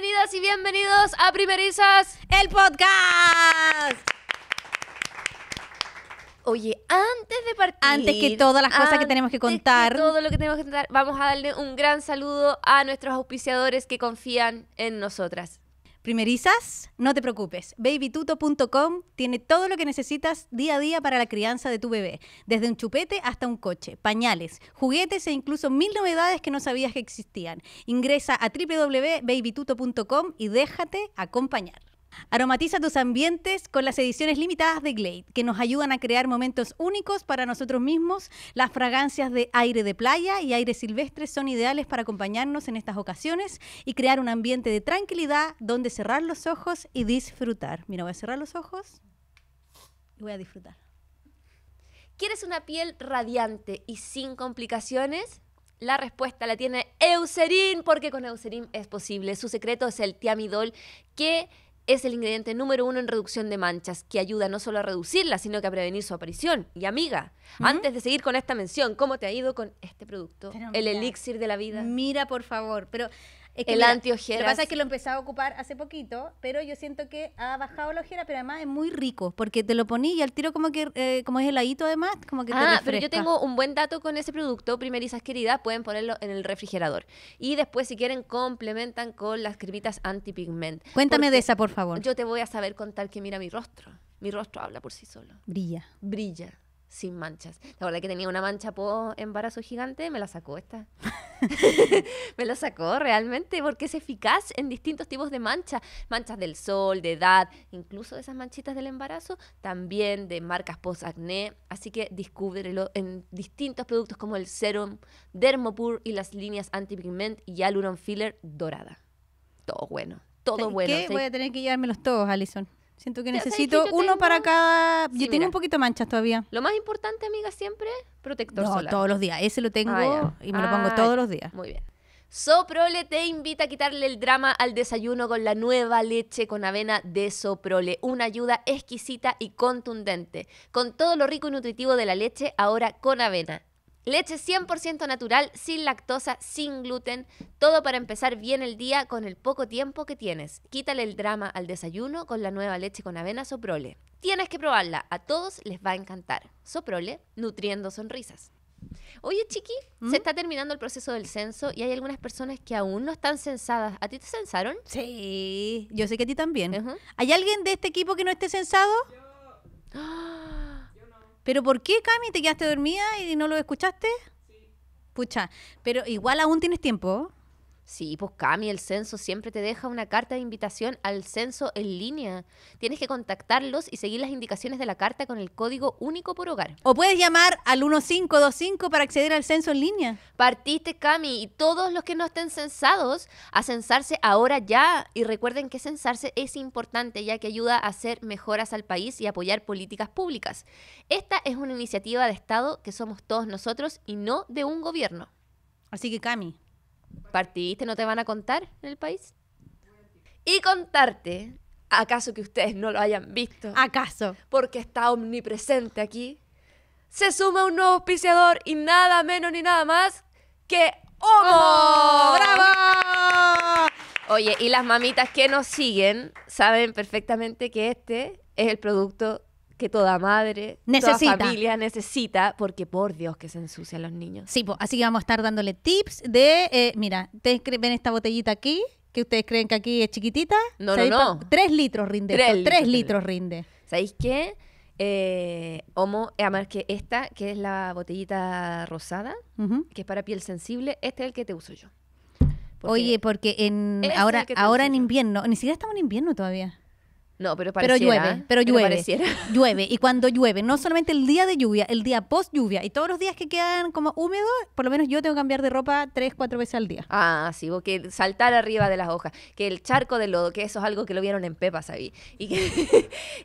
bienvenidas y bienvenidos a Primerizas, el podcast. Oye, antes de partir. Antes que todas las cosas que tenemos que contar. todo lo que tenemos que contar, vamos a darle un gran saludo a nuestros auspiciadores que confían en nosotras. Primerizas, no te preocupes. Babytuto.com tiene todo lo que necesitas día a día para la crianza de tu bebé, desde un chupete hasta un coche, pañales, juguetes e incluso mil novedades que no sabías que existían. Ingresa a www.babytuto.com y déjate acompañar. Aromatiza tus ambientes con las ediciones limitadas de Glade, que nos ayudan a crear momentos únicos para nosotros mismos. Las fragancias de aire de playa y aire silvestre son ideales para acompañarnos en estas ocasiones y crear un ambiente de tranquilidad donde cerrar los ojos y disfrutar. Mira, voy a cerrar los ojos y voy a disfrutar. ¿Quieres una piel radiante y sin complicaciones? La respuesta la tiene Eucerin, porque con Eucerin es posible. Su secreto es el tiamidol que es el ingrediente número uno en reducción de manchas, que ayuda no solo a reducirlas, sino que a prevenir su aparición. Y amiga, antes de seguir con esta mención, ¿cómo te ha ido con este producto? el elixir de la vida. Mira, por favor, pero el antiojera. Lo que pasa es que lo empezaba a ocupar hace poquito, pero yo siento que ha bajado la ojera, pero además es muy rico, porque te lo poní y al tiro como que eh, como es heladito además, como que ah, pero yo tengo un buen dato con ese producto, primerizas queridas, pueden ponerlo en el refrigerador. Y después si quieren complementan con las anti antipigment. Cuéntame de esa, por favor. Yo te voy a saber con tal que mira mi rostro. Mi rostro habla por sí solo. Brilla. Brilla sin manchas. La verdad que tenía una mancha post embarazo gigante, me la sacó esta. me la sacó realmente porque es eficaz en distintos tipos de manchas, manchas del sol, de edad, incluso esas manchitas del embarazo, también de marcas post acné, así que descubrelo en distintos productos como el serum Dermopur y las líneas anti pigment y Aluron filler dorada. Todo bueno todo bueno. ¿Qué? Voy a tener que llevármelos todos, Alison. Siento que necesito uno para cada. yo tengo un poquito manchas todavía. Lo más importante, amiga, siempre protector no, todos los días. Ese lo tengo ah, y me lo pongo todos los días. Muy bien. Soprole te invita a quitarle el drama al desayuno con la nueva leche con avena de Soprole, una ayuda exquisita y contundente, con todo lo rico y nutritivo de la leche ahora con avena. Leche 100% natural, sin lactosa, sin gluten, todo para empezar bien el día con el poco tiempo que tienes. Quítale el drama al desayuno con la nueva leche con avena Soprole. Tienes que probarla, a todos les va a encantar. Soprole, nutriendo sonrisas. Oye, Chiqui, ¿Mm? se está terminando el proceso del censo y hay algunas personas que aún no están censadas. ¿A ti te censaron? Sí, yo sé que a ti también. ¿Hay alguien de este equipo que no esté censado? Yo... ¿Pero por qué, Cami, te quedaste dormida y no lo escuchaste? Sí. Pucha, pero igual aún tienes tiempo. Sí, pues Cami, el censo siempre te deja una carta de invitación al censo en línea. Tienes que contactarlos y seguir las indicaciones de la carta con el código único por hogar. O puedes llamar al 1525 para acceder al censo en línea. Partiste, Cami, y todos los que no estén censados a censarse ahora ya. Y recuerden que censarse es importante ya que ayuda a hacer mejoras al país y apoyar políticas públicas. Esta es una iniciativa de Estado que somos todos nosotros y no de un gobierno. Así que, Cami, ¿Partidiste? no te van a contar en el país. Y contarte, acaso que ustedes no lo hayan visto, acaso, porque está omnipresente aquí, se suma un nuevo auspiciador y nada menos ni nada más que Homo. ¡Bravo! Oye, y las mamitas que nos siguen saben perfectamente que este es el producto que toda madre, toda familia necesita, porque por Dios que se ensucian los niños. Sí, así que vamos a estar dándole tips de, eh, mira, ustedes ven esta botellita aquí, que ustedes creen que aquí es chiquitita. No, no, no. Tres litros rinde. Tres, litros, rinde. ¿Sabéis qué? Eh, homo, eh, además que esta, que es la botellita rosada, que es para piel sensible, este es el que te uso yo. Oye, porque en este ahora, ahora en invierno, ni siquiera estamos en invierno todavía. No, pero pareciera. ¿eh? Pero llueve, pero llueve. Pero llueve. Y cuando llueve, no solamente el día de lluvia, el día post lluvia y todos los días que quedan como húmedos, por lo menos yo tengo que cambiar de ropa tres, cuatro veces al día. Ah, sí, porque saltar arriba de las hojas, que el charco de lodo, que eso es algo que lo vieron en Pepa, sabí. Y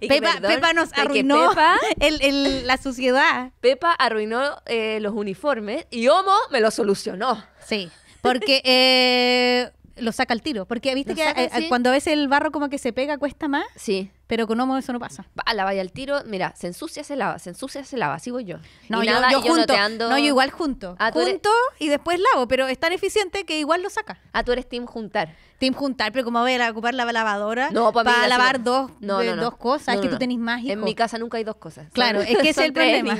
que, Pepa, nos arruinó la suciedad. Pepa arruinó eh, los uniformes y Homo me lo solucionó. Sí, porque eh, lo saca al tiro. Porque viste que eh, cuando a veces el barro como que se pega, cuesta más. Sí. Pero con homo eso no pasa. a la vaya al tiro, mira, se ensucia, se lava, se ensucia, se lava, sigo yo. No, y yo, junto. No, yo igual junto. Ah, junto y después lavo, pero es tan eficiente que igual lo saca. Ah, tú eres team juntar. Team juntar, pero como voy a ocupar la lavadora no, para, lavar dos, eh, dos cosas, es que tú tenés más En mi casa nunca hay dos cosas. Claro, es que es el problema.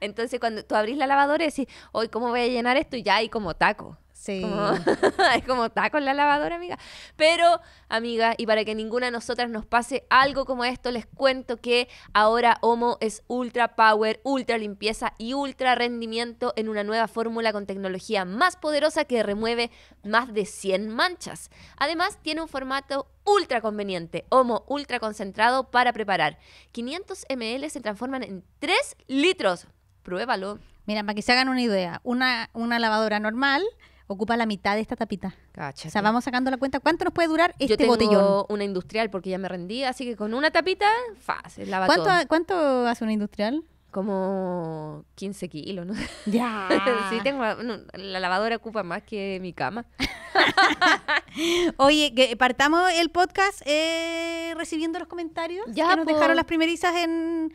Entonces cuando tú abrís la lavadora y decís, hoy cómo voy a llenar esto, y ya hay como taco. Sí. es como está ah, con la lavadora, amiga. Pero, amiga, y para que ninguna de nosotras nos pase algo como esto, les cuento que ahora Homo es ultra power, ultra limpieza y ultra rendimiento en una nueva fórmula con tecnología más poderosa que remueve más de 100 manchas. Además, tiene un formato ultra conveniente, Homo ultra concentrado para preparar. 500 ml se transforman en 3 litros. Pruébalo. Mira, para que se hagan una idea, una, una lavadora normal ocupa la mitad de esta tapita. O sea, vamos sacando la cuenta. ¿Cuánto nos puede durar este Yo tengo botellón? una industrial porque ya me rendí, así que con una tapita, fácil, ¿Cuánto, todo. ¿Cuánto hace una industrial? Como 15 kilos, ¿no? Ya. sí, tengo. la lavadora ocupa más que mi cama. Oye, partamos el podcast eh, recibiendo los comentarios ya, que nos dejaron las primerizas en,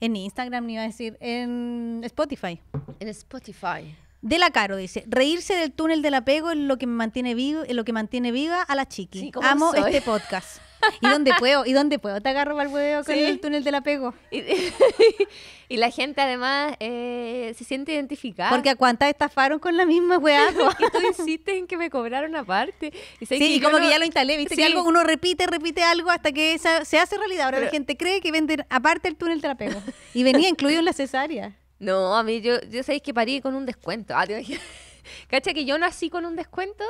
en Instagram, iba a decir, en Spotify. En Spotify. De la Caro dice, reírse del túnel del apego es lo que mantiene vivo, es lo que mantiene viva a la chiqui. Amo este podcast. ¿Y dónde puedo? ¿Y dónde puedo? Te agarro para el con el túnel del apego. Y, la gente además eh, se siente identificada. Porque a cuántas estafaron con la misma weá. Y tú insistes en que me cobraron aparte. Y y como que ya lo instalé, viste algo uno repite, repite algo hasta que esa, se hace realidad. Ahora la gente cree que venden aparte el túnel del apego. Y venía incluido en la cesárea. No, a mí yo, yo sabéis que parí con un descuento. Ah, ¿Cacha que yo nací con un descuento?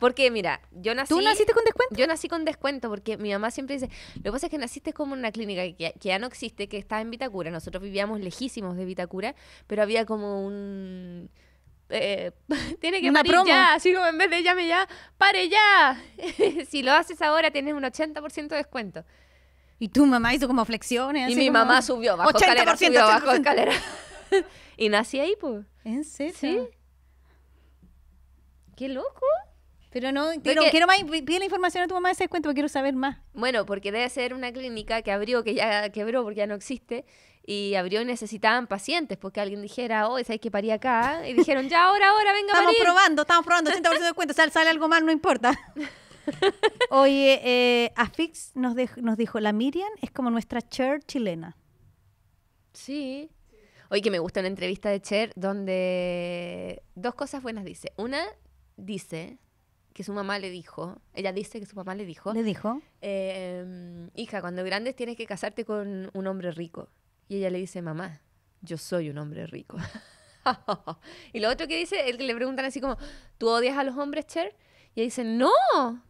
Porque mira, yo nací... ¿Tú naciste con descuento? Yo nací con descuento porque mi mamá siempre dice, lo que pasa es que naciste como en una clínica que, ya no existe, que está en Vitacura. Nosotros vivíamos lejísimos de Vitacura, pero había como un... Eh, tiene que ya, así como en vez de llame ya, pare ya. si lo haces ahora tienes un 80% de descuento. Y tu mamá hizo como flexiones. Y mi mamá subió, bajo 80%, escalera, subió, y nací ahí, pues. ¿En serio? Sí. Qué loco. Pero no, quiero, más, pide la información a tu mamá de ese cuento, porque quiero saber más. Bueno, porque debe ser una clínica que abrió, que ya quebró porque ya no existe, y abrió y necesitaban pacientes, porque alguien dijera, oh, ¿sabes que parí acá? Y dijeron, ya, ahora, ahora, venga, Estamos probando, estamos probando, 80% de cuento, sale algo mal, no importa. Oye, eh, Afix nos, dijo, la Miriam es como nuestra Cher chilena. Sí. Oye, que me gusta una entrevista de Cher donde dos cosas buenas dice. Una dice que su mamá le dijo, ella dice que su mamá le dijo. Le dijo. Em, hija, cuando grandes tienes que casarte con un hombre rico. Y ella le dice, mamá, yo soy un hombre rico. y lo otro que dice, él le preguntan así como, ¿tú odias a los hombres, Cher? Y dice, no,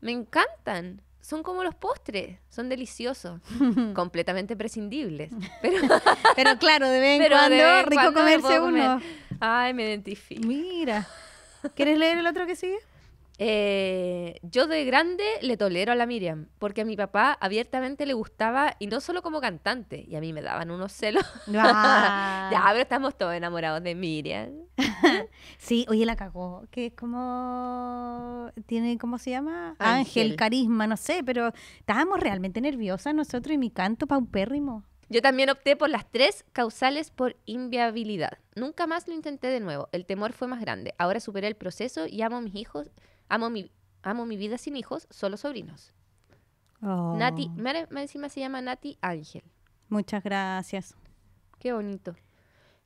me encantan. Son como los postres, son deliciosos, completamente prescindibles. Pero, pero claro, de vez en cuando, rico comerse uno. Ay, me identifico. Mira. ¿Quieres leer el otro que sigue? Eh, yo de grande le tolero a la Miriam, porque a mi papá abiertamente le gustaba, y no solo como cantante, y a mí me daban unos celos. Ah. ya, pero estamos todos enamorados de Miriam. sí, oye, la cagó. Que es como. Tiene, ¿Cómo se llama? Ángel. carisma, no sé, pero estábamos realmente nerviosas nosotros y mi canto paupérrimo. Yo también opté por las tres causales por inviabilidad. Nunca más lo intenté de nuevo. El temor fue más grande. Ahora superé el proceso y amo mis hijos. Amo mi, amo mi vida sin hijos, solo sobrinos. Oh. Nati, encima se llama Nati Ángel. Muchas gracias. Qué bonito.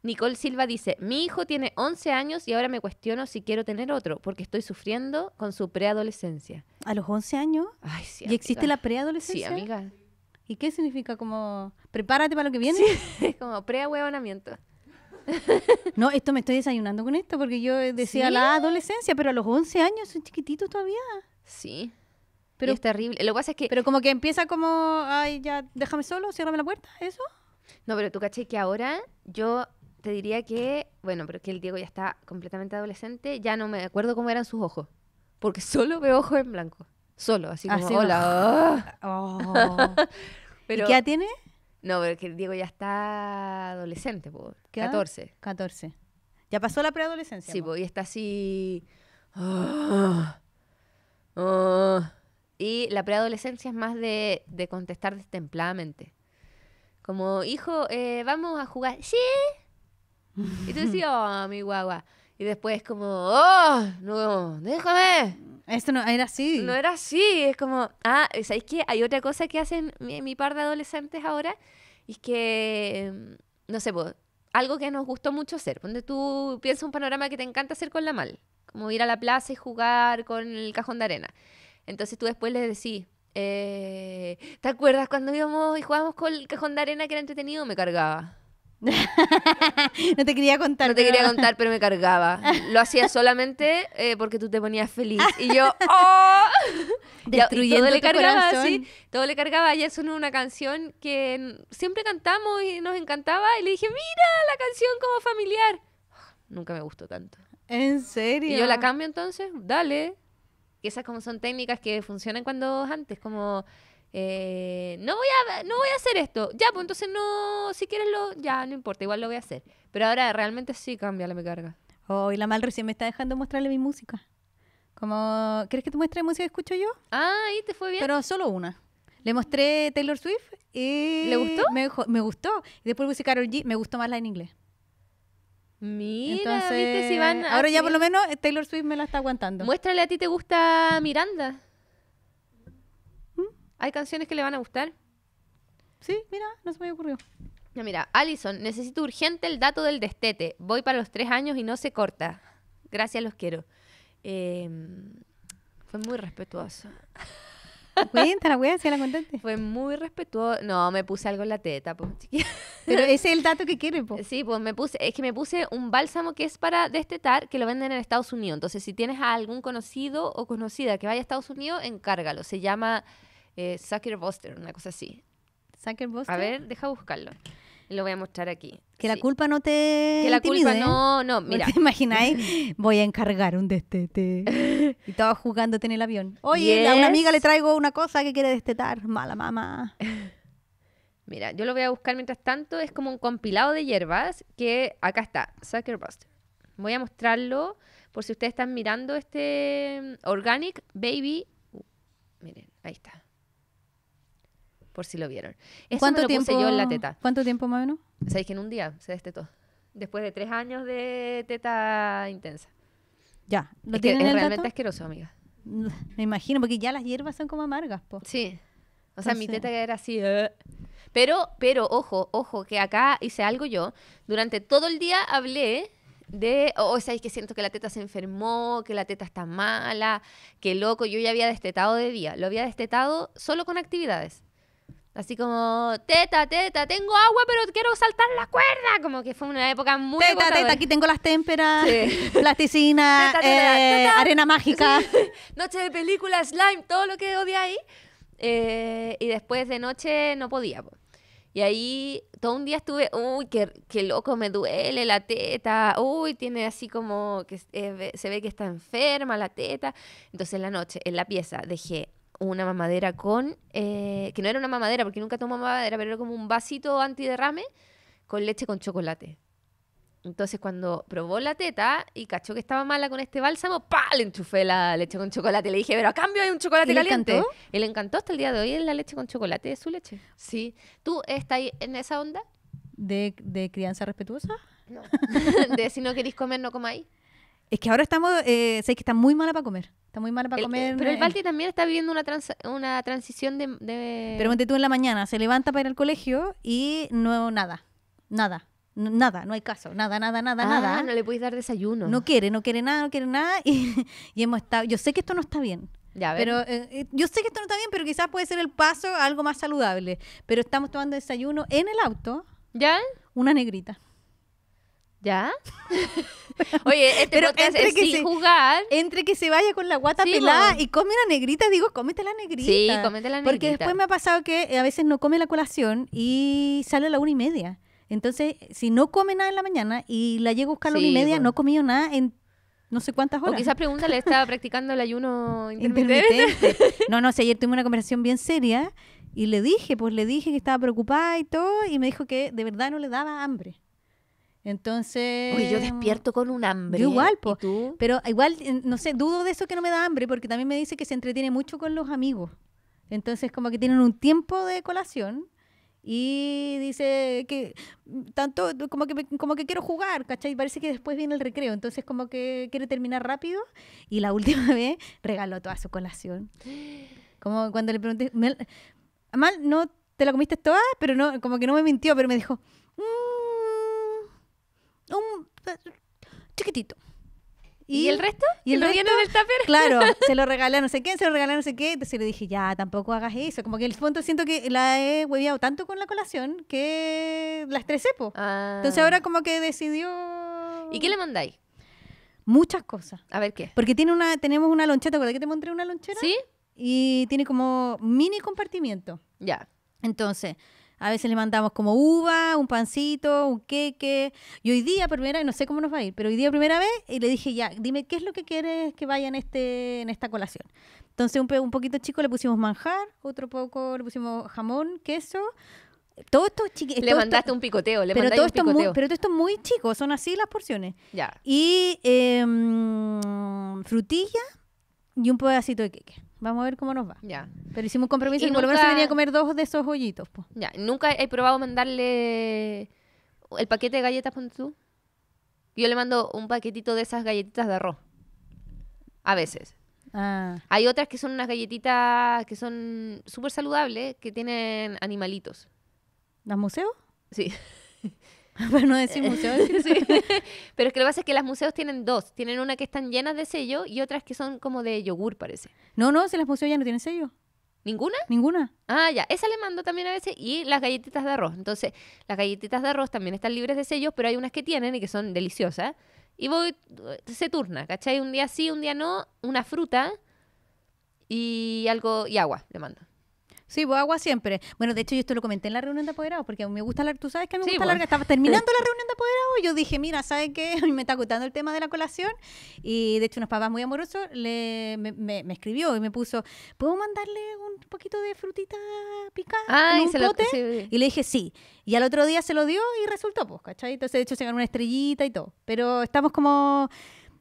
Nicole Silva dice, mi hijo tiene 11 años y ahora me cuestiono si quiero tener otro, porque estoy sufriendo con su preadolescencia. ¿A los 11 años? Ay, sí, ¿Y existe la preadolescencia? Sí, amiga. ¿Y qué significa? Como, prepárate para lo que viene. Sí, como pre-huevonamiento. no, esto me estoy desayunando con esto, porque yo decía la adolescencia, pero a los 11 años son chiquitito todavía. Sí. Pero, es terrible. Lo que pasa es que... Pero como que empieza como, ay, ya, déjame solo, ciérrame la puerta, ¿eso? No, pero tú caché que ahora yo te diría que, bueno, pero que el Diego ya está completamente adolescente, ya no me acuerdo cómo eran sus ojos, porque solo veo ojos en blanco, solo, así como, hola. Oh. Ah". pero, ¿Y qué edad tiene? No, pero que el Diego ya está adolescente, 14. 14. Ya pasó la preadolescencia. Sí, y está así... Ah, ah. y la preadolescencia es más de, contestar destempladamente. Como, hijo, eh, vamos a jugar. Sí, y tú decías, oh, ah, mi guagua. Y después como, oh, no, déjame. Esto no era así. No era así. Es como, ah, ¿sabéis qué? Hay otra cosa que hacen mi, par de adolescentes ahora. Y es que, mm, no sé, algo que nos gustó mucho hacer. Donde tú piensas un panorama que te encanta hacer con la mal. Como ir a la plaza y jugar con el cajón de arena. Entonces tú después les decís, eh, ¿te acuerdas cuando íbamos y jugábamos con el cajón de arena que era entretenido? Me cargaba. no te quería contar. No te quería contar, pero me cargaba. Lo hacía solamente eh, porque tú te ponías feliz. Y yo, ¡oh! Destruyendo y todo le cargaba, sí. Todo le cargaba. Ya es una canción que siempre cantamos y nos encantaba. Y le dije, mira la canción como familiar. Ah, nunca me gustó tanto. ¿En serio? Y yo la cambio entonces, dale. Que esas como son técnicas que funcionan cuando antes, como eh, no, voy a, no voy a hacer esto. Ya, pues entonces no, si quieres lo, ya, no importa, igual lo voy a hacer. Pero ahora realmente sí cambia la me carga. Oh, la mal recién me está dejando mostrarle mi música. Como, ¿Crees que te muestre música que escucho yo? Ah, y te fue bien. Pero solo una. Le mostré Taylor Swift y... ¿Le gustó? Me, gustó. Y después puse Carol G, me gustó más la en inglés. Mira, ¿viste si Ahora ya por lo menos Taylor Swift me la está aguantando. Muéstrale a ti te gusta Miranda. Hay canciones que le van a gustar. Sí, mira, no se me ocurrió. Ya mira, Alison, necesito urgente el dato del destete. Voy para los tres años y no se corta. Gracias, los quiero. Em, fue muy respetuoso. la si la Fue muy respetuoso. No, me puse algo en la teta, pues, Pero ese es el dato que quiere, pues. Sí, pues me puse, es que me puse un bálsamo que es para destetar, que lo venden en Estados Unidos. Entonces, si tienes a algún conocido o conocida que vaya a Estados Unidos, encárgalo. Se llama eh, Sucker Buster, una cosa así. Sucker Buster. A ver, deja buscarlo. Lo voy a mostrar aquí. Que la culpa no te. Que la culpa ¿eh? no, no, mira. ¿Te imagináis? Voy a encargar un destete. y estaba jugándote en el avión. Oye, a una amiga le traigo una cosa que quiere destetar. Mala mamá. mira, yo lo voy a buscar mientras tanto. Es como un compilado de hierbas que acá está, Sucker Buster. Voy a mostrarlo por si ustedes están mirando este mm, Organic Baby. Uh, miren, ahí está por si lo vieron. Eso ¿Cuánto lo tiempo puse yo en la teta? ¿Cuánto tiempo más o menos? Sabéis que en un día se destetó. Después de tres años de teta intensa. Ya, lo tiene es realmente asqueroso, amiga. Me imagino, porque ya las hierbas son como amargas, po. Sí. O sea, mi teta era así. Eh. Pero, pero, ojo, ojo, que acá hice algo yo. Durante todo el día hablé de, o sea, es que siento que la teta se enfermó, que la teta está mala, que loco, yo ya había destetado de día, lo había destetado solo con actividades. Así como, teta, teta, tengo agua, pero quiero saltar la cuerda. Como que fue una época muy. Teta, teta, aquí tengo las témperas, plasticina, eh, arena mágica. Noche de película, slime, todo lo que odia ahí. Eh, y después de noche no podía. Y ahí todo un día estuve, uy, qué, loco, me duele la teta, uy, tiene así como que eh, se ve que está enferma la teta. Entonces en la noche, en la pieza, dejé una mamadera con, eh, que no era una mamadera porque nunca tomó mamadera, pero era como un vasito antiderrame con leche con chocolate. Entonces cuando probó la teta y cachó que estaba mala con este bálsamo, pal Le enchufé la leche con chocolate. Le dije, pero a cambio hay un chocolate caliente. Le encantó? Y le encantó hasta el día de hoy la leche con chocolate, es su leche. Sí. ¿Tú estás en esa onda? ¿De, de crianza respetuosa? No. de si no queréis comer, no comáis. Es que ahora estamos, eh, sé que está muy mala para comer. Está muy mala para eh, comer. Pero el eh. Balti también está viviendo una, una transición de, Pero mete tú en la mañana, se levanta para ir al colegio y no nada, nada. Nada, no hay caso, nada, nada, nada, ah, nada. No le puedes dar desayuno. No quiere, no quiere nada, no quiere nada. Y, hemos estado, yo sé que esto no está bien. Ya, pero eh, yo sé que esto no está bien, pero quizás puede ser el paso a algo más saludable. Pero estamos tomando desayuno en el auto. ¿Ya? Una negrita. ¿Ya? Oye, este Pero entre que sin se, jugar. Entre que se vaya con la guata pelada y come la negrita, digo, cómete la negrita. Sí, cómete la negrita. Porque después me ha pasado que a veces no come la colación y sale a la una y media. Entonces, si no come nada en la mañana y la llego a buscar a la una y media, no he comido nada en no sé cuántas horas. O quizás le estaba practicando el ayuno intermitente. No, no, si ayer tuve una conversación bien seria y le dije, pues le dije que estaba preocupada y todo, y me dijo que de verdad no le daba hambre. Entonces. Uy, yo despierto con un hambre. igual, pues. Pero igual, eh, no sé, dudo de eso que no me da hambre, porque también me dice que se entretiene mucho con los amigos. Entonces, como que tienen un tiempo de colación y dice que mm, tanto como que como que quiero jugar, ¿cachai? Parece que después viene el recreo, entonces como que quiere terminar rápido y la última vez regaló toda su colación. Como cuando le pregunté, mal, no te la comiste toda, pero no como que no me mintió, pero me dijo, un eh, chiquitito. ¿Y, el resto? ¿Y el ¿Lo del tupper? Claro, se lo regalé no sé qué se lo regalé no sé qué. Entonces le dije, ya, tampoco hagas eso. Como que el fondo siento que la he hueviado tanto con la colación que la estresé, pues. Entonces ahora como que decidió... ¿Y qué le mandáis? Muchas cosas. A ver, ¿qué? Porque tiene una, tenemos una lonchera, ¿te que te montré una lonchera? Sí. Y tiene como mini compartimiento. Ya. Entonces, a veces le mandamos como uva, un pancito, un queque. Y hoy día, primera vez, no sé cómo nos va a ir, pero hoy día, primera vez, y le dije, ya, dime, ¿qué es lo que quieres que vaya en, este, en esta colación? Entonces, un, un poquito chico le pusimos manjar, otro poco le pusimos jamón, queso, todo esto chiquito. Le mandaste un picoteo, le pero un picoteo. Muy, pero todo esto muy chico, son así las porciones. Ya. Y em, frutilla y un pedacito de queque. Vamos a ver cómo nos va. Ya. Pero hicimos compromiso y, por lo menos se venía a comer dos de esos hoyitos. Ya, nunca he probado mandarle el paquete de galletas, con tú. Yo le mando un paquetito de esas galletitas de arroz. A veces. Ah. Hay otras que son unas galletitas que son súper saludables, que tienen animalitos. ¿Las museos? Sí. Para no decir eh, Pero es que lo que pasa es que las museos tienen dos. Tienen una que están llenas de sello y otras que son como de yogur, parece. No, no, si las museos ya no tienen sello. ¿Ninguna? Ninguna. Ah, ya. Esa le mando también a veces. Y las galletitas de arroz. Entonces, las galletitas de arroz también están libres de sellos, pero hay unas que tienen y que son deliciosas. Y voy, se turna, ¿cachai? Un día sí, un día no, una fruta y algo, y agua le mando. Sí, vos pues, agua siempre. Bueno, de hecho yo esto lo comenté en la reunión de apoderados, porque me gusta la, tú sabes que me gusta larga. Pues. Estaba terminando la reunión de apoderados y yo dije, mira, ¿sabes qué? me está gustando el tema de la colación. Y de hecho unos papás muy amorosos le, me, escribió y me puso, ¿puedo mandarle un poquito de frutita picada ah, en y, se y le dije sí. Y al otro día se lo dio y resultó, pues, ¿cachai? Entonces de hecho se ganó una estrellita y todo. Pero estamos como...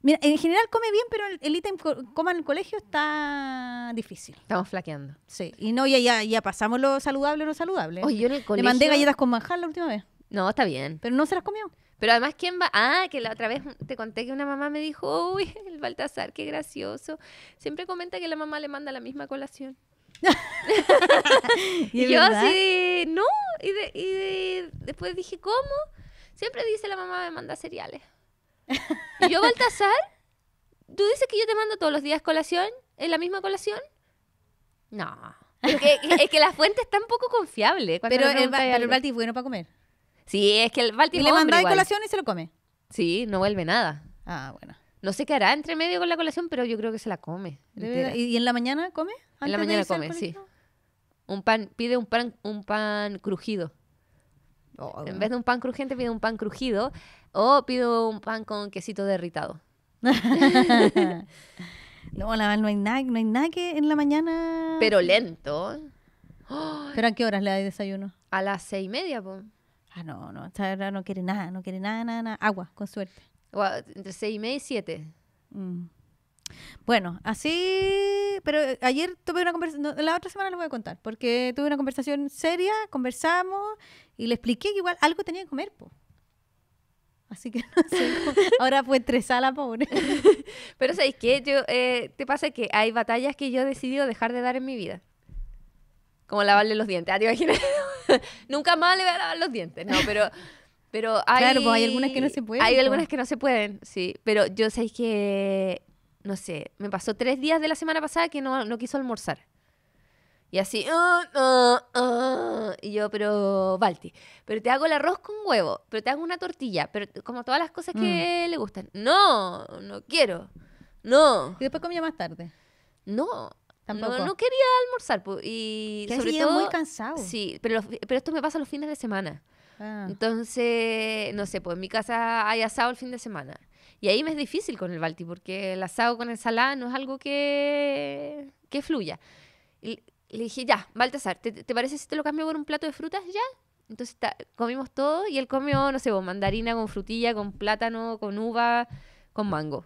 Mira, en general come bien, pero el ítem coma en el colegio está difícil. Estamos flaqueando. Sí, y no, ya, ya, ya pasamos lo saludable o no saludable. Oye, yo Le mandé galletas con manjar la última vez. No, está bien. Pero no se las comió. Pero además, ¿quién va? Ah, que la otra vez te conté que una mamá me dijo, uy, el Baltasar, qué gracioso. Siempre comenta que la mamá le manda la misma colación. y yo así, no. Y, y después dije, ¿cómo? Siempre dice la mamá me manda cereales yo, Baltasar, ¿tú dices que yo te mando todos los días colación? ¿En la misma colación? No. Es que, la fuente está un poco confiable. Pero el, Balti es bueno para comer. Sí, es que el Balti Y le la colación y se lo come. Sí, no vuelve nada. Ah, bueno. No sé qué hará entre medio con la colación, pero yo creo que se la come. ¿Y en la mañana come? en la mañana come, sí. Un pan, pide un pan, un pan crujido. Oh, en vez de un pan crujiente, pide un pan crujido Oh, pido un pan con quesito derritado. no, la no hay nada, no hay nada que en la mañana. Pero lento. ¿Pero a qué horas le da desayuno? A las seis y media, pues. Ah, no, no, no quiere nada, no quiere nada, nada, nada. Agua, con suerte. entre seis y media y siete. Mm. Bueno, así, pero eh, ayer tuve una conversación, la otra semana les voy a contar, porque tuve una conversación seria, conversamos y le expliqué que igual algo tenía que comer, pues así que no sé. Ahora fue tres a la pobre. Pero ¿sabéis que Yo, eh, te pasa que hay batallas que yo he decidido dejar de dar en mi vida. Como lavarle los dientes. Ah, Nunca más le voy a lavar los dientes. No, pero... Pero hay, pues, hay algunas que no se pueden. Hay algunas pues. que no se pueden, sí. Pero yo sé que, no sé, me pasó tres días de la semana pasada que no, no quiso almorzar. Y así, ah, ah, ah". y yo, pero Balti, pero te hago el arroz con huevo, pero te hago una tortilla, pero como todas las cosas que mm. le gustan. No, no quiero. No. Y después comía más tarde. No. Tampoco. No, quería almorzar. Y que sobre todo, muy cansado. Sí, pero, pero esto me pasa los fines de semana. Entonces, no sé, pues en mi casa hay asado el fin de semana. Y ahí me es difícil con el Balti, porque el asado con ensalada no es algo que, que fluya le dije, ya, Baltasar, ¿te, parece si te lo cambio por un plato de frutas ya? Entonces comimos todo y él comió, no sé, pues, mandarina con frutilla, con plátano, con uva, con mango.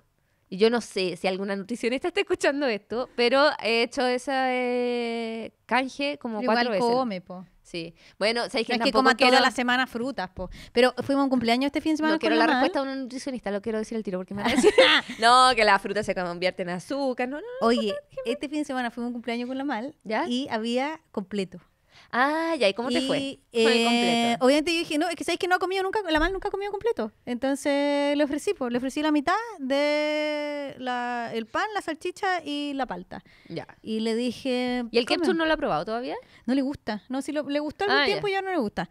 Y yo no sé si alguna nutricionista está escuchando esto, pero he hecho esa eh, canje como igual po. Sí. Bueno, sabéis que, no es que la semana frutas, po. Pero fuimos a un cumpleaños este fin de semana. No quiero la respuesta de un nutricionista, lo quiero decir al tiro porque me decir. no, que las frutas se convierten en azúcar. No, no, no Oye, este fin de semana fuimos a un cumpleaños con la mal ¿Ya? y había completo. Ah, ya, ¿y cómo te fue? Eh, obviamente yo dije, no, es que sabéis que no ha comido nunca, la mal nunca ha comido completo. Entonces le ofrecí, pues, le ofrecí la mitad de la, el pan, la salchicha y la palta. Ya. Y le dije. ¿Y el ketchup no lo ha probado todavía? No le gusta. No, si le gustó algún ah, tiempo ya. no le gusta.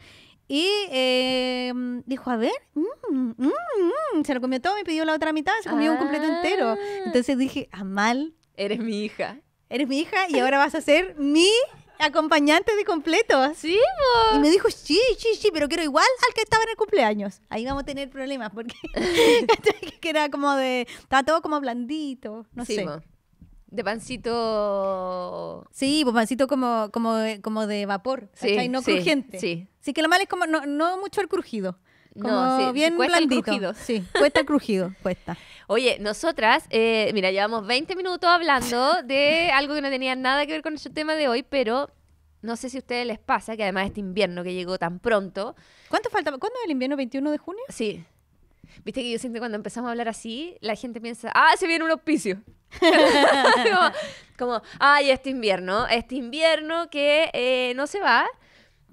Y em, dijo, a ver, mm, mm, mm". se lo comió todo, me pidió la otra mitad, se comió un completo entero. Ah. Entonces dije, ah, mal, Eres mi hija. Eres mi hija y ahora vas a ser mi acompañante de completo. Sí, Y me dijo, sí, sí, sí, pero quiero igual al que estaba en el cumpleaños. Ahí vamos a tener problemas porque que era como de, estaba todo como blandito, no sé. De pancito. Sí, pues pancito como, como, como de vapor, sí, No crujiente. Sí. que lo malo es como no, no mucho el crujido no, sí, bien cuesta El crujido. Sí, cuesta el crujido, cuesta. Oye, nosotras, eh, mira, llevamos 20 minutos hablando de algo que no tenía nada que ver con nuestro tema de hoy, pero no sé si a ustedes les pasa que además este invierno que llegó tan pronto. ¿Cuánto falta? ¿Cuándo es el invierno? ¿21 de junio? Sí. Viste que yo siento cuando empezamos a hablar así, la gente piensa, ah, se viene un hospicio! como, ay, este invierno, este invierno que eh, no se va,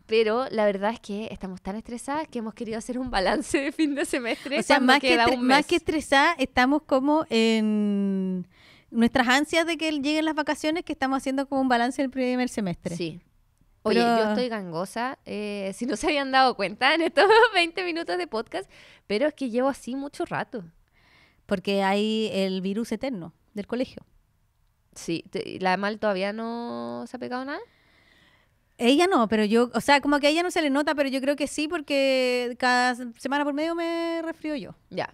pero la verdad es que estamos tan estresadas que hemos querido hacer un balance de fin de semestre. O sea, más que, más que estresadas, estamos como en nuestras ansias de que lleguen las vacaciones, que estamos haciendo como un balance del primer semestre. Sí. Oye, yo estoy gangosa, eh, si no se habían dado cuenta en estos 20 minutos de podcast, pero es que llevo así mucho rato. Porque hay el virus eterno del colegio. Sí, ¿la mal todavía no se ha pegado nada? Ella no, pero yo, o sea, como que a ella no se le nota, pero yo creo que sí, porque cada semana por medio me resfrío yo. Ya.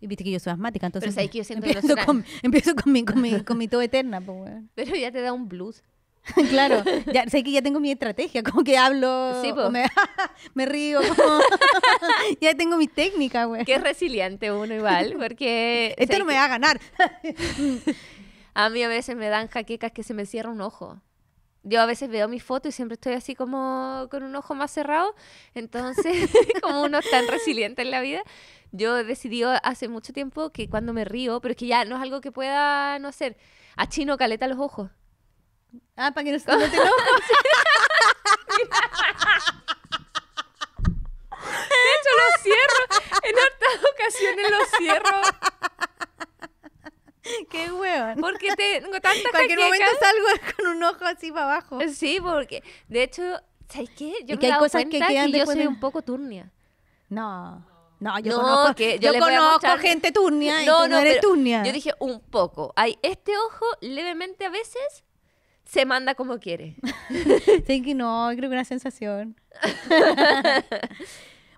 Y viste que yo soy asmática, entonces. Pero que yo siento empiezo, con, mi, todo eterna, pues, Pero ya te da un blues. claro, ya sé que ya tengo mi estrategia, como que hablo, me, río, ya tengo mi técnica, güey. es resiliente uno igual, porque... Esto no me va a ganar. a mí a veces me dan jaquecas que se me cierra un ojo yo a veces veo mi foto y siempre estoy así como con un ojo más cerrado, entonces como uno es tan resiliente en la vida, yo he decidido hace mucho tiempo que cuando me río, pero es que ya no es algo que pueda no hacer, a chino caleta los ojos. Ah, para que no se te De hecho, los cierro. En hartas ocasiones los cierro Qué hueón. Porque tengo tantas En cualquier momento salgo con un ojo así para abajo. Eh, sí, porque de hecho, ¿sabes qué? Yo me que cuenta que, yo soy un poco turnia. No. No, yo conozco, yo, conozco gente turnia y no, no, eres turnia. Yo dije un poco. Hay este ojo levemente a veces se manda como quiere. Tengo que no, creo que una sensación.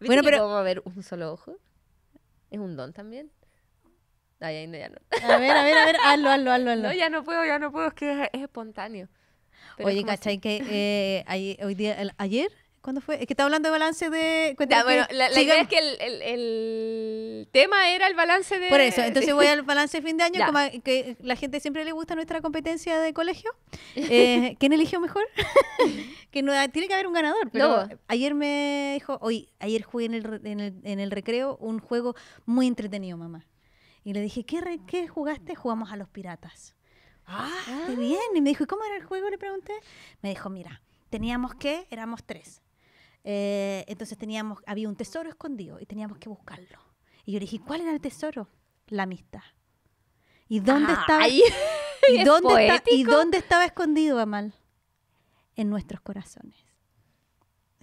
bueno, pero vamos a ver un solo ojo. Es un don también. A ver, a ver, a ver, hazlo, hazlo, hazlo. No, ya no puedo, ya no puedo, es que es espontáneo. Oye, ¿cachai? Que eh, ayer, hoy día, ayer, ¿cuándo fue? Es que estaba hablando de balance de... la, idea es que el, tema era el balance de... Por eso, entonces voy al balance de fin de año, como que la gente siempre le gusta nuestra competencia de colegio. Eh, ¿Quién eligió mejor? que no, tiene que haber un ganador, pero ayer me dijo, hoy, ayer jugué en el recreo un juego muy entretenido, mamá. Y le dije, ¿qué, jugaste? Jugamos a los piratas. Ah, qué bien. Y me dijo, ¿y cómo era el juego? Le pregunté. Me dijo, mira, teníamos que, éramos tres. Eh, entonces teníamos, había un tesoro escondido y teníamos que buscarlo. Y yo le dije, ¿cuál era el tesoro? La amistad. ¿Y dónde ah, estaba? ¿y, dónde ¿Y dónde estaba escondido, Amal? En nuestros corazones.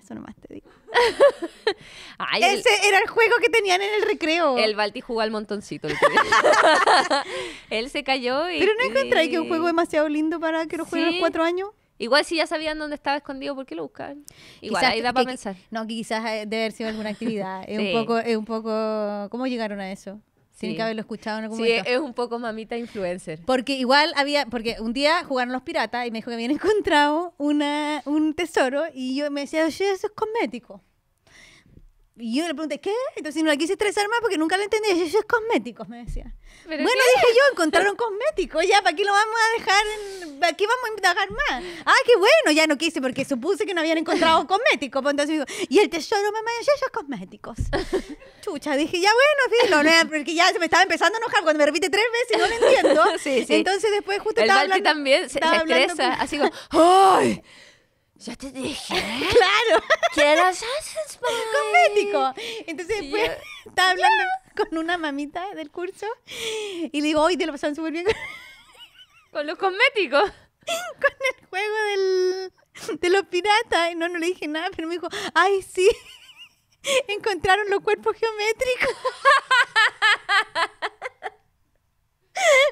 Eso nomás te digo. Ese era el juego que tenían en el recreo. El Balti jugó al montoncito. Él se cayó y... ¿Pero no encontráis que un juego demasiado lindo para que lo jueguen los cuatro años? Igual si ya sabían dónde estaba escondido, ¿por qué lo buscaban? quizás, da para pensar. No, quizás eh, debe haber sido alguna actividad. Es, un poco, es un poco... ¿Cómo llegaron a eso? sí. haberlo escuchado es un poco mamita influencer. Porque igual había, porque un día jugaron los piratas y me dijo que habían encontrado una, un tesoro y yo me decía, oye, eso es cosmético. Y yo le pregunté, ¿qué? Entonces no la quise estresar más porque nunca la entendí. Yo, yo es cosméticos, me decía. Bueno, dije yo, encontraron cosméticos, ya, ¿para qué lo vamos a dejar? En, aquí vamos a dejar más? Ah, qué bueno, ya no quise porque supuse que no habían encontrado cosméticos. Pues entonces digo, y el tesoro, mamá, ya ellos cosméticos. Chucha, dije, ya bueno, filo, porque ya se me estaba empezando a enojar cuando me repite tres veces y no lo entiendo. Sí, sí. Entonces después justo estaba hablando, también se, estresa, así como, ¡ay! ¡Ya te dije. Claro. Quiero Con ¡Cosmético! Entonces después estaba hablando con una mamita del curso y le digo, hoy te lo pasaron súper bien. Con los cosméticos. Con el juego del, de los piratas. Y no, no le dije nada, pero me dijo, ay, sí. Encontraron los cuerpos geométricos.